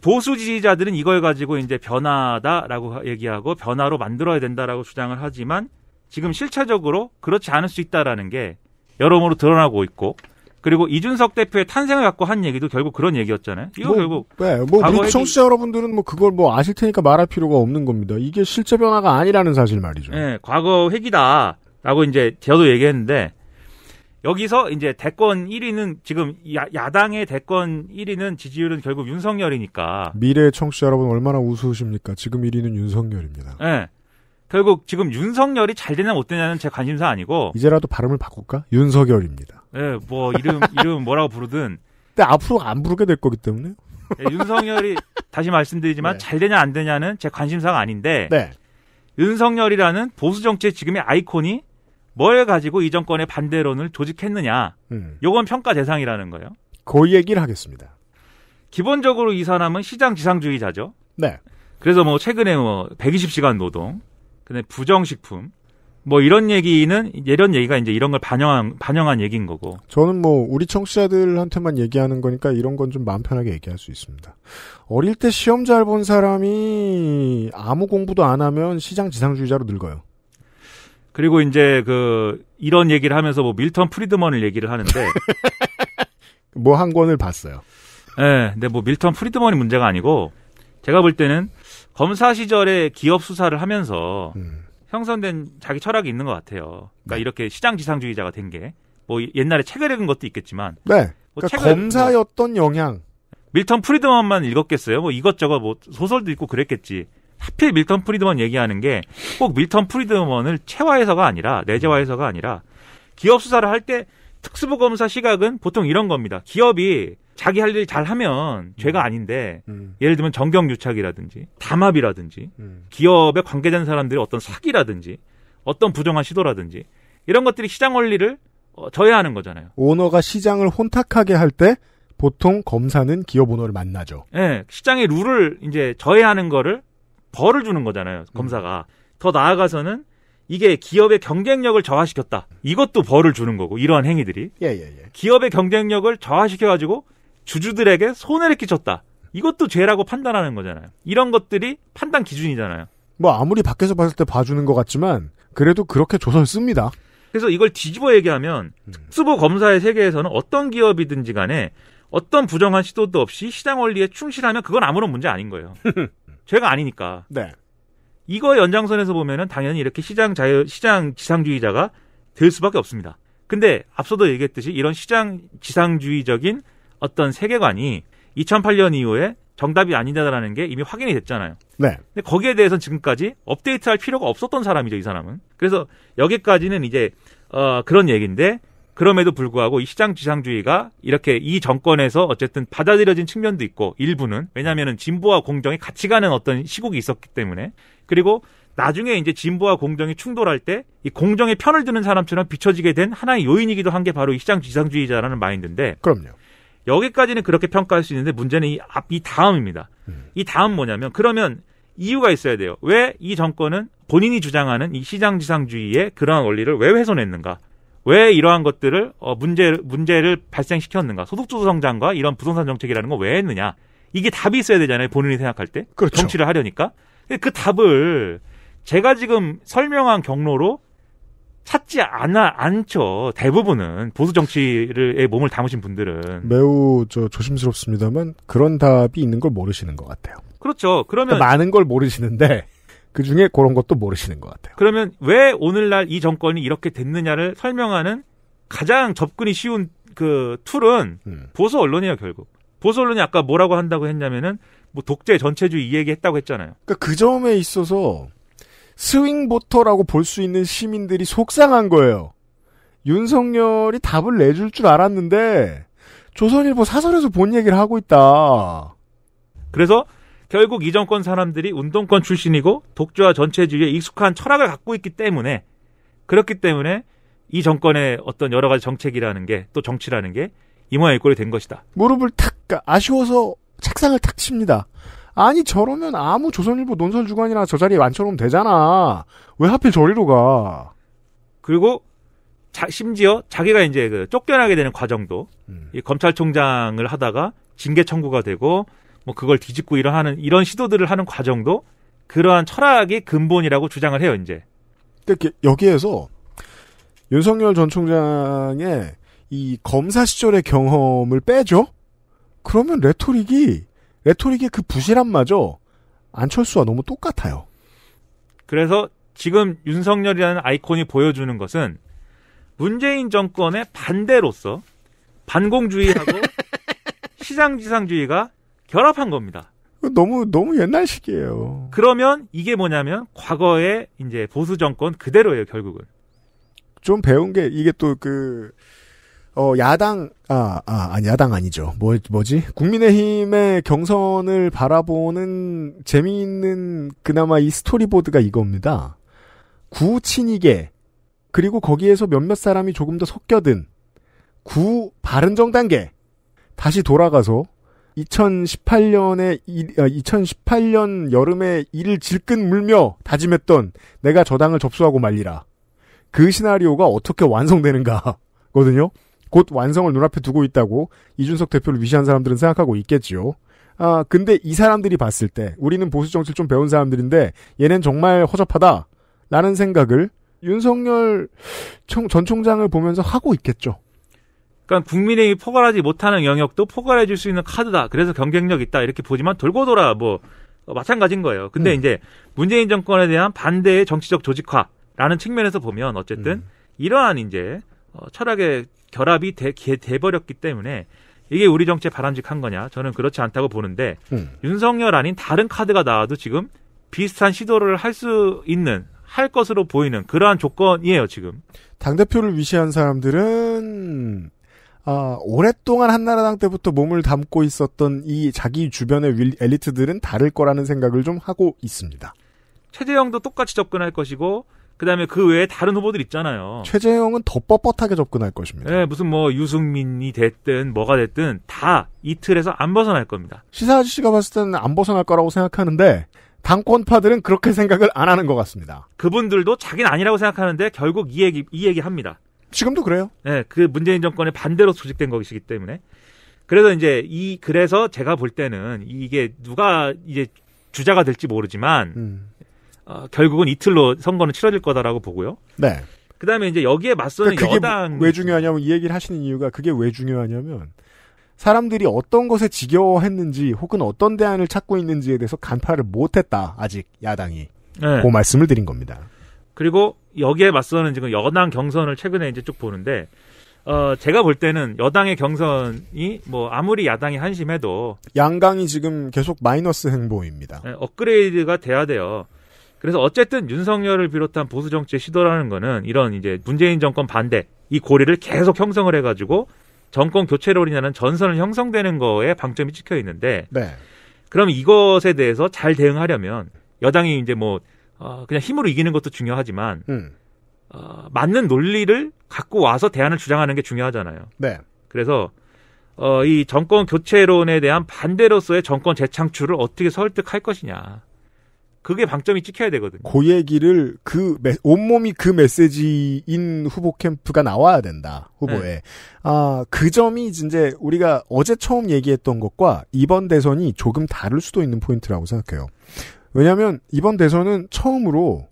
보수 지지자들은 이걸 가지고 이제 변화다라고 얘기하고 변화로 만들어야 된다라고 주장을 하지만 지금 실체적으로 그렇지 않을 수 있다라는 게 여러모로 드러나고 있고 그리고 이준석 대표의 탄생을 갖고 한 얘기도 결국 그런 얘기였잖아요. 이거 뭐, 결국 네, 뭐 우리 청취자 여러분들은 뭐 그걸 뭐 아실 테니까 말할 필요가 없는 겁니다. 이게 실제 변화가 아니라는 사실 말이죠. 네, 과거 회기다라고 이제 저도 얘기했는데 여기서 이제 대권 1위는 지금 야, 당의 대권 1위는 지지율은 결국 윤석열이니까 미래의 청취자 여러분 얼마나 우수우십니까 지금 1위는 윤석열입니다. 네. 결국 지금 윤석열이 잘 되냐 못 되냐는 제 관심사 아니고 이제라도 발음을 바꿀까? 윤석열입니다. 네, 뭐 이름 이름 뭐라고 부르든 근데 앞으로 안 부르게 될 거기 때문에 네, 윤석열이 다시 말씀드리지만 네. 잘 되냐 안 되냐는 제 관심사가 아닌데 네. 윤석열이라는 보수 정치의 지금의 아이콘이 뭘 가지고 이 정권의 반대론을 조직했느냐. 음. 요건 평가 대상이라는 거예요. 그 얘기를 하겠습니다. 기본적으로 이 사람은 시장 지상주의자죠. 네. 그래서 뭐 최근에 뭐 120시간 노동, 근데 부정식품, 뭐 이런 얘기는 이런 얘기가 이제 이런 걸 반영한 반영한 얘기인 거고. 저는 뭐 우리 청취자들한테만 얘기하는 거니까 이런 건 좀 마음 편하게 얘기할 수 있습니다. 어릴 때 시험 잘 본 사람이 아무 공부도 안 하면 시장 지상주의자로 늙어요. 그리고 이제 그 이런 얘기를 하면서 뭐 밀턴 프리드먼을 얘기를 하는데 뭐 한 권을 봤어요. 예. 네, 근데 뭐 밀턴 프리드먼이 문제가 아니고 제가 볼 때는 검사 시절에 기업 수사를 하면서 음. 형성된 자기 철학이 있는 것 같아요. 그러니까 네. 이렇게 시장 지상주의자가 된 게 뭐 옛날에 책을 읽은 것도 있겠지만 네. 그러니까 뭐 책 검사였던 영향 밀턴 프리드먼만 읽었겠어요. 뭐 이것저것 뭐 소설도 있고 그랬겠지. 하필 밀턴 프리드먼 얘기하는 게 꼭 밀턴 프리드먼을 체화해서가 아니라 내재화해서가 아니라 기업 수사를 할 때 특수부 검사 시각은 보통 이런 겁니다. 기업이 자기 할 일 잘하면 죄가 음. 아닌데 음. 예를 들면 정경유착이라든지 담합이라든지 음. 기업에 관계된 사람들이 어떤 사기라든지 어떤 부정한 시도라든지 이런 것들이 시장 원리를 어, 저해하는 거잖아요. 오너가 시장을 혼탁하게 할 때 보통 검사는 기업 오너를 만나죠. 예, 네, 시장의 룰을 이제 저해하는 거를 벌을 주는 거잖아요. 음. 검사가. 음. 더 나아가서는 이게 기업의 경쟁력을 저하시켰다. 이것도 벌을 주는 거고 이러한 행위들이 예, 예, 예. 기업의 경쟁력을 저하시켜 가지고 주주들에게 손해를 끼쳤다. 이것도 죄라고 판단하는 거잖아요. 이런 것들이 판단 기준이잖아요. 뭐 아무리 밖에서 봤을 때 봐주는 것 같지만 그래도 그렇게 조선 씁니다. 그래서 이걸 뒤집어 얘기하면 음. 특수부 검사의 세계에서는 어떤 기업이든지 간에 어떤 부정한 시도도 없이 시장 원리에 충실하면 그건 아무런 문제 아닌 거예요. 죄가 아니니까. 네. 이거 연장선에서 보면은 당연히 이렇게 시장 자유 시장 지상주의자가 될 수밖에 없습니다. 근데 앞서도 얘기했듯이 이런 시장 지상주의적인 어떤 세계관이 2008년 이후에 정답이 아니다라는 게 이미 확인이 됐잖아요. 네. 근데 거기에 대해서는 지금까지 업데이트할 필요가 없었던 사람이죠, 이 사람은. 그래서 여기까지는 이제 어 그런 얘기인데 그럼에도 불구하고 이 시장 지상주의가 이렇게 이 정권에서 어쨌든 받아들여진 측면도 있고 일부는 왜냐면은 진보와 공정이 같이 가는 어떤 시국이 있었기 때문에 그리고 나중에 이제 진보와 공정이 충돌할 때 이 공정의 편을 드는 사람처럼 비춰지게 된 하나의 요인이기도 한 게 바로 이 시장 지상주의자라는 마인드인데 그럼요. 여기까지는 그렇게 평가할 수 있는데 문제는 이 앞 이 다음입니다. 음. 이 다음 뭐냐면 그러면 이유가 있어야 돼요. 왜 이 정권은 본인이 주장하는 이 시장 지상주의의 그러한 원리를 왜 훼손했는가? 왜 이러한 것들을 어, 문제 문제를 발생시켰는가? 소득주도 성장과 이런 부동산 정책이라는 건 왜 했느냐? 이게 답이 있어야 되잖아요. 본인이 생각할 때 그렇죠. 정치를 하려니까 그 답을 제가 지금 설명한 경로로 찾지 않아 않죠. 대부분은 보수 정치를에 몸을 담으신 분들은 매우 저 조심스럽습니다만 그런 답이 있는 걸 모르시는 것 같아요. 그렇죠. 그러면 그러니까 많은 걸 모르시는데 그 중에 그런 것도 모르시는 것 같아요. 그러면 왜 오늘날 이 정권이 이렇게 됐느냐를 설명하는 가장 접근이 쉬운 그 툴은 음. 보수 언론이에요, 결국. 보수 언론이 아까 뭐라고 한다고 했냐면은 뭐 독재 전체주의 이 얘기 했다고 했잖아요. 그러니까 그 점에 있어서 스윙보터라고 볼 수 있는 시민들이 속상한 거예요. 윤석열이 답을 내줄 줄 알았는데 조선일보 사설에서 본 얘기를 하고 있다. 그래서 결국 이 정권 사람들이 운동권 출신이고 독재와 전체주의에 익숙한 철학을 갖고 있기 때문에 그렇기 때문에 이 정권의 어떤 여러 가지 정책이라는 게 또 정치라는 게 이모야 이꼴이 된 것이다. 무릎을 탁 그러니까 아쉬워서 책상을 탁 칩니다. 아니 저러면 아무 조선일보 논설 주간이나 저 자리에 만처럼 되잖아. 왜 하필 저리로 가? 그리고 자, 심지어 자기가 이제 그 쫓겨나게 되는 과정도 음. 이 검찰총장을 하다가 징계 청구가 되고 뭐 그걸 뒤집고 이런 하는 이런 시도들을 하는 과정도 그러한 철학의 근본이라고 주장을 해요 이제. 근데 그러니까 여기에서 윤석열 전 총장의 이 검사 시절의 경험을 빼죠? 그러면 레토릭이 레토릭의 그 부실함마저 안철수와 너무 똑같아요. 그래서 지금 윤석열이라는 아이콘이 보여주는 것은 문재인 정권의 반대로서 반공주의하고 시장지상주의가 결합한 겁니다. 너무 너무 옛날식이에요. 그러면 이게 뭐냐면 과거의 이제 보수 정권 그대로예요 결국은. 좀 배운 게 이게 또그 어, 야당, 아, 아, 아니, 야당 아니죠. 뭐, 뭐지? 국민의힘의 경선을 바라보는 재미있는 그나마 이 스토리보드가 이겁니다. 구친이계, 그리고 거기에서 몇몇 사람이 조금 더 섞여든 구 바른정당계, 다시 돌아가서 2018년에 2018년 아, 여름에 이를 질끈 물며 다짐했던 내가 저당을 접수하고 말리라. 그 시나리오가 어떻게 완성되는가거든요. 곧 완성을 눈앞에 두고 있다고 이준석 대표를 위시한 사람들은 생각하고 있겠지요. 아, 근데 이 사람들이 봤을 때 우리는 보수 정치를 좀 배운 사람들인데 얘는 정말 허접하다. 라는 생각을 윤석열 총, 전 총장을 보면서 하고 있겠죠. 그러니까 국민의힘이 포괄하지 못하는 영역도 포괄해 줄수 있는 카드다. 그래서 경쟁력 있다. 이렇게 보지만 돌고 돌아 뭐 어, 마찬가지인 거예요. 근데 음. 이제 문재인 정권에 대한 반대의 정치적 조직화라는 측면에서 보면 어쨌든 음. 이러한 이제 어, 철학의 결합이 돼, 돼 버렸기 때문에 이게 우리 정치에 바람직한 거냐? 저는 그렇지 않다고 보는데 음. 윤석열 아닌 다른 카드가 나와도 지금 비슷한 시도를 할 수 있는 할 것으로 보이는 그러한 조건이에요 지금 당 대표를 위시한 사람들은 아, 오랫동안 한나라당 때부터 몸을 담고 있었던 이 자기 주변의 윌, 엘리트들은 다를 거라는 생각을 좀 하고 있습니다. 최재형도 똑같이 접근할 것이고 그다음에 그 외에 다른 후보들 있잖아요. 최재형은 더 뻣뻣하게 접근할 것입니다. 네, 무슨 뭐 유승민이 됐든 뭐가 됐든 다 이 틀에서 안 벗어날 겁니다. 시사 아저씨가 봤을 때는 안 벗어날 거라고 생각하는데 당권파들은 그렇게 생각을 안 하는 것 같습니다. 그분들도 자기는 아니라고 생각하는데 결국 이 얘기 이 얘기 합니다. 지금도 그래요. 네, 그 문재인 정권의 반대로 조직된 것이기 때문에 그래서 이제 이 그래서 제가 볼 때는 이게 누가 이제 주자가 될지 모르지만 음. 어, 결국은 이틀로 선거는 치러질 거다라고 보고요. 네. 그다음에 이제 여기에 맞서는 그러니까 그게 여당 왜 중요하냐면 이 얘기를 하시는 이유가 그게 왜 중요하냐면 사람들이 어떤 것에 지겨워했는지 혹은 어떤 대안을 찾고 있는지에 대해서 간파를 못했다 아직 야당이 네. 그 말씀을 드린 겁니다. 그리고 여기에 맞서는 지금 여당 경선을 최근에 이제 쭉 보는데 어, 제가 볼 때는 여당의 경선이 뭐 아무리 야당이 한심해도 양강이 지금 계속 마이너스 행보입니다. 네, 업그레이드가 돼야 돼요. 그래서 어쨌든 윤석열을 비롯한 보수 정치의 시도라는 거는 이런 이제 문재인 정권 반대 이 고리를 계속 형성을 해가지고 정권 교체론이라는 전선을 형성되는 거에 방점이 찍혀 있는데 네. 그럼 이것에 대해서 잘 대응하려면 여당이 이제 뭐 어, 그냥 힘으로 이기는 것도 중요하지만 음. 어, 맞는 논리를 갖고 와서 대안을 주장하는 게 중요하잖아요. 네. 그래서 어, 이 정권 교체론에 대한 반대로서의 정권 재창출을 어떻게 설득할 것이냐. 그게 방점이 찍혀야 되거든요. 그 얘기를 그 메, 온몸이 그 메시지인 후보 캠프가 나와야 된다. 후보에. 네. 아, 그 점이 이제 우리가 어제 처음 얘기했던 것과 이번 대선이 조금 다를 수도 있는 포인트라고 생각해요. 왜냐하면 이번 대선은 처음으로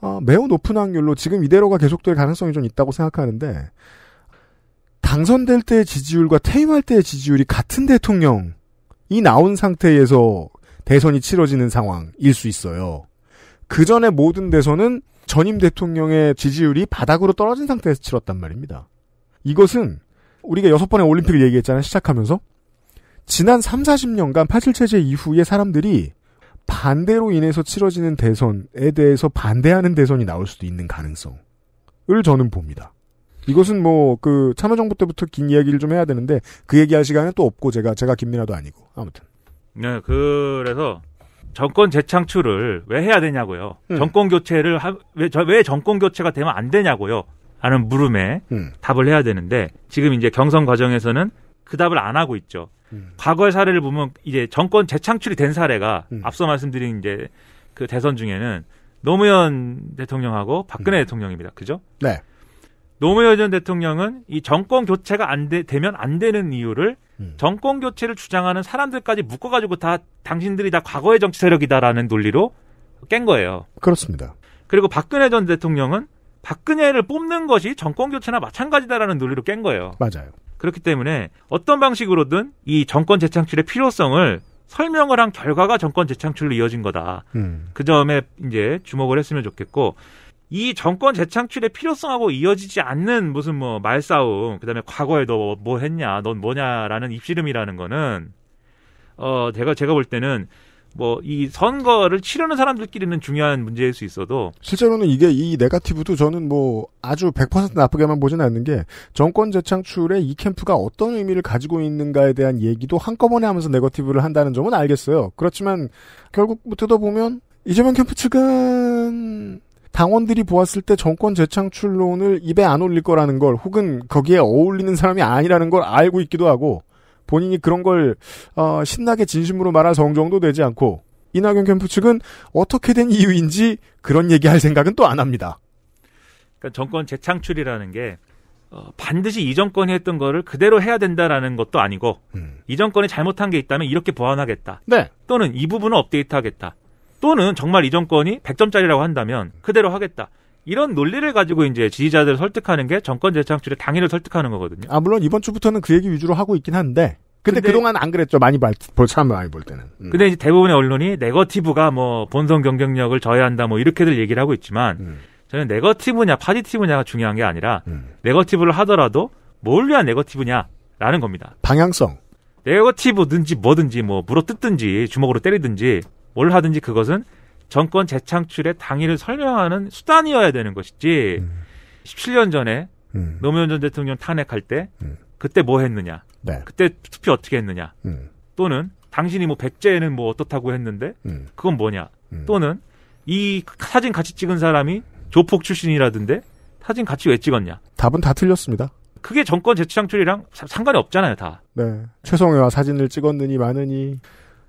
어, 매우 높은 확률로 지금 이대로가 계속될 가능성이 좀 있다고 생각하는데 당선될 때의 지지율과 퇴임할 때의 지지율이 같은 대통령이 나온 상태에서 대선이 치러지는 상황일 수 있어요. 그 전에 모든 대선은 전임 대통령의 지지율이 바닥으로 떨어진 상태에서 치렀단 말입니다. 이것은 우리가 여섯 번의 올림픽을 얘기했잖아요. 시작하면서 지난 3, 40년간 87체제 이후에 사람들이 반대로 인해서 치러지는 대선에 대해서 반대하는 대선이 나올 수도 있는 가능성을 저는 봅니다. 이것은 뭐 그 참여정부 때부터 긴 이야기를 좀 해야 되는데 그 얘기할 시간은 또 없고 제가 제가 김민아도 아니고 아무튼. 네, 그래서 정권 재창출을 왜 해야 되냐고요. 음. 정권 교체를 하, 왜, 저, 왜 정권 교체가 되면 안 되냐고요. 하는 물음에 음. 답을 해야 되는데 지금 이제 경선 과정에서는 그 답을 안 하고 있죠. 음. 과거의 사례를 보면 이제 정권 재창출이 된 사례가 음. 앞서 말씀드린 이제 그 대선 중에는 노무현 대통령하고 박근혜 음. 대통령입니다. 그죠? 네. 노무현 전 대통령은 이 정권 교체가 안 되, 되면 안 되는 이유를 음. 정권 교체를 주장하는 사람들까지 묶어가지고 다 당신들이 다 과거의 정치 세력이다라는 논리로 깬 거예요. 그렇습니다. 그리고 박근혜 전 대통령은 박근혜를 뽑는 것이 정권 교체나 마찬가지다라는 논리로 깬 거예요. 맞아요. 그렇기 때문에 어떤 방식으로든 이 정권 재창출의 필요성을 설명을 한 결과가 정권 재창출로 이어진 거다. 음. 그 점에 이제 주목을 했으면 좋겠고 이 정권 재창출의 필요성하고 이어지지 않는 무슨 뭐 말싸움, 그다음에 과거에 너 뭐 했냐, 넌 뭐냐라는 입씨름이라는 거는 어 제가 제가 볼 때는 뭐이 선거를 치르는 사람들끼리는 중요한 문제일 수 있어도 실제로는 이게 이 네가티브도 저는 뭐 아주 100% 나쁘게만 보진 않는 게 정권 재창출에 이 캠프가 어떤 의미를 가지고 있는가에 대한 얘기도 한꺼번에 하면서 네거티브를 한다는 점은 알겠어요. 그렇지만 결국 뜯어보면 이재명 캠프 측은 당원들이 보았을 때 정권 재창출론을 입에 안 올릴 거라는 걸 혹은 거기에 어울리는 사람이 아니라는 걸 알고 있기도 하고 본인이 그런 걸 어, 신나게 진심으로 말할 성정도 되지 않고 이낙연 캠프 측은 어떻게 된 이유인지 그런 얘기할 생각은 또 안 합니다. 그러니까 정권 재창출이라는 게 어, 반드시 이 정권이 했던 거를 그대로 해야 된다라는 것도 아니고 음. 이 정권이 잘못한 게 있다면 이렇게 보완하겠다. 네. 또는 이부분을 업데이트하겠다. 또는 정말 이 정권이 100점짜리라고 한다면 그대로 하겠다. 이런 논리를 가지고 이제 지지자들을 설득하는 게 정권 재창출의 당일을 설득하는 거거든요. 아 물론 이번 주부터는 그 얘기 위주로 하고 있긴 한데. 근데, 근데 그동안 안 그랬죠. 많이 볼, 사참 많이 볼 때는. 음. 근데 이제 대부분의 언론이 네거티브가 뭐본성 경쟁력을 저해한다 뭐 이렇게들 얘기를 하고 있지만 음. 저는 네거티브냐 파지티브냐가 중요한 게 아니라 음. 네거티브를 하더라도 뭘 위한 네거티브냐라는 겁니다. 방향성. 네거티브든지 뭐든지 뭐 물어뜯든지 주먹으로 때리든지 뭘 하든지 그것은 정권 재창출의 당일을 설명하는 수단이어야 되는 것이지 음. 17년 전에 음. 노무현 전 대통령 탄핵할 때 음. 그때 뭐 했느냐 네. 그때 투표 어떻게 했느냐 음. 또는 당신이 뭐 백제에는 뭐 어떻다고 했는데 음. 그건 뭐냐 음. 또는 이 사진 같이 찍은 사람이 조폭 출신이라던데 사진 같이 왜 찍었냐 답은 다 틀렸습니다 그게 정권 재창출이랑 상관이 없잖아요 다 네. 최성애와 사진을 찍었느니 많으니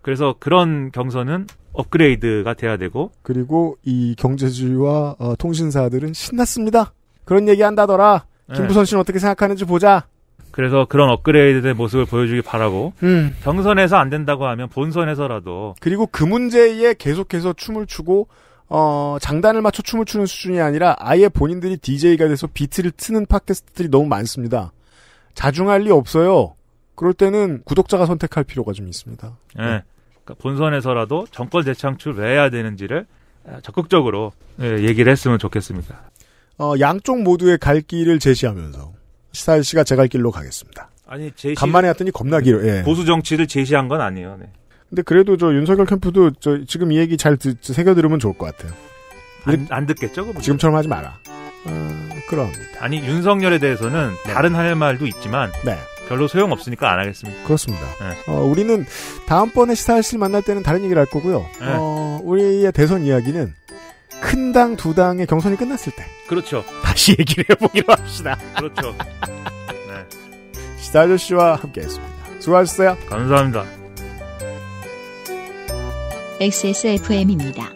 그래서 그런 경선은 업그레이드가 돼야 되고 그리고 이 경제주의와 어, 통신사들은 신났습니다. 그런 얘기 한다더라. 네. 김부선 씨는 어떻게 생각하는지 보자. 그래서 그런 업그레이드된 모습을 보여주길 바라고 음. 경선에서 안 된다고 하면 본선에서라도 그리고 그 문제에 계속해서 춤을 추고 어, 장단을 맞춰 춤을 추는 수준이 아니라 아예 본인들이 DJ가 돼서 비트를 트는 팟캐스트들이 너무 많습니다. 자중할 리 없어요. 그럴 때는 구독자가 선택할 필요가 좀 있습니다. 네. 네. 그러니까 본선에서라도 정권 재창출 왜 해야 되는지를 아, 적극적으로 예, 얘기를 했으면 좋겠습니다. 어, 양쪽 모두의 갈 길을 제시하면서 시사일 씨가 제 갈 길로 가겠습니다. 아니 제시 간만에 왔더니 겁나 길어. 예. 보수 정치를 제시한 건 아니에요. 네. 근데 그래도 저 윤석열 캠프도 저 지금 이 얘기 잘 새겨 들으면 좋을 것 같아요. 안, 안 듣겠죠? 그 지금처럼 하지 마라. 어, 그럼 아니 윤석열에 대해서는 네. 다른 할 말도 있지만 네. 별로 소용 없으니까 안 하겠습니다. 그렇습니다. 네. 어, 우리는 다음번에 시사실 만날 때는 다른 얘기를 할 거고요. 네. 어, 우리의 대선 이야기는 큰 당 두 당의 경선이 끝났을 때. 그렇죠. 다시 얘기를 해보기로 합시다. 그렇죠. 네. 시사 저씨와 함께했습니다. 수고하셨어요. 감사합니다. XSFM입니다.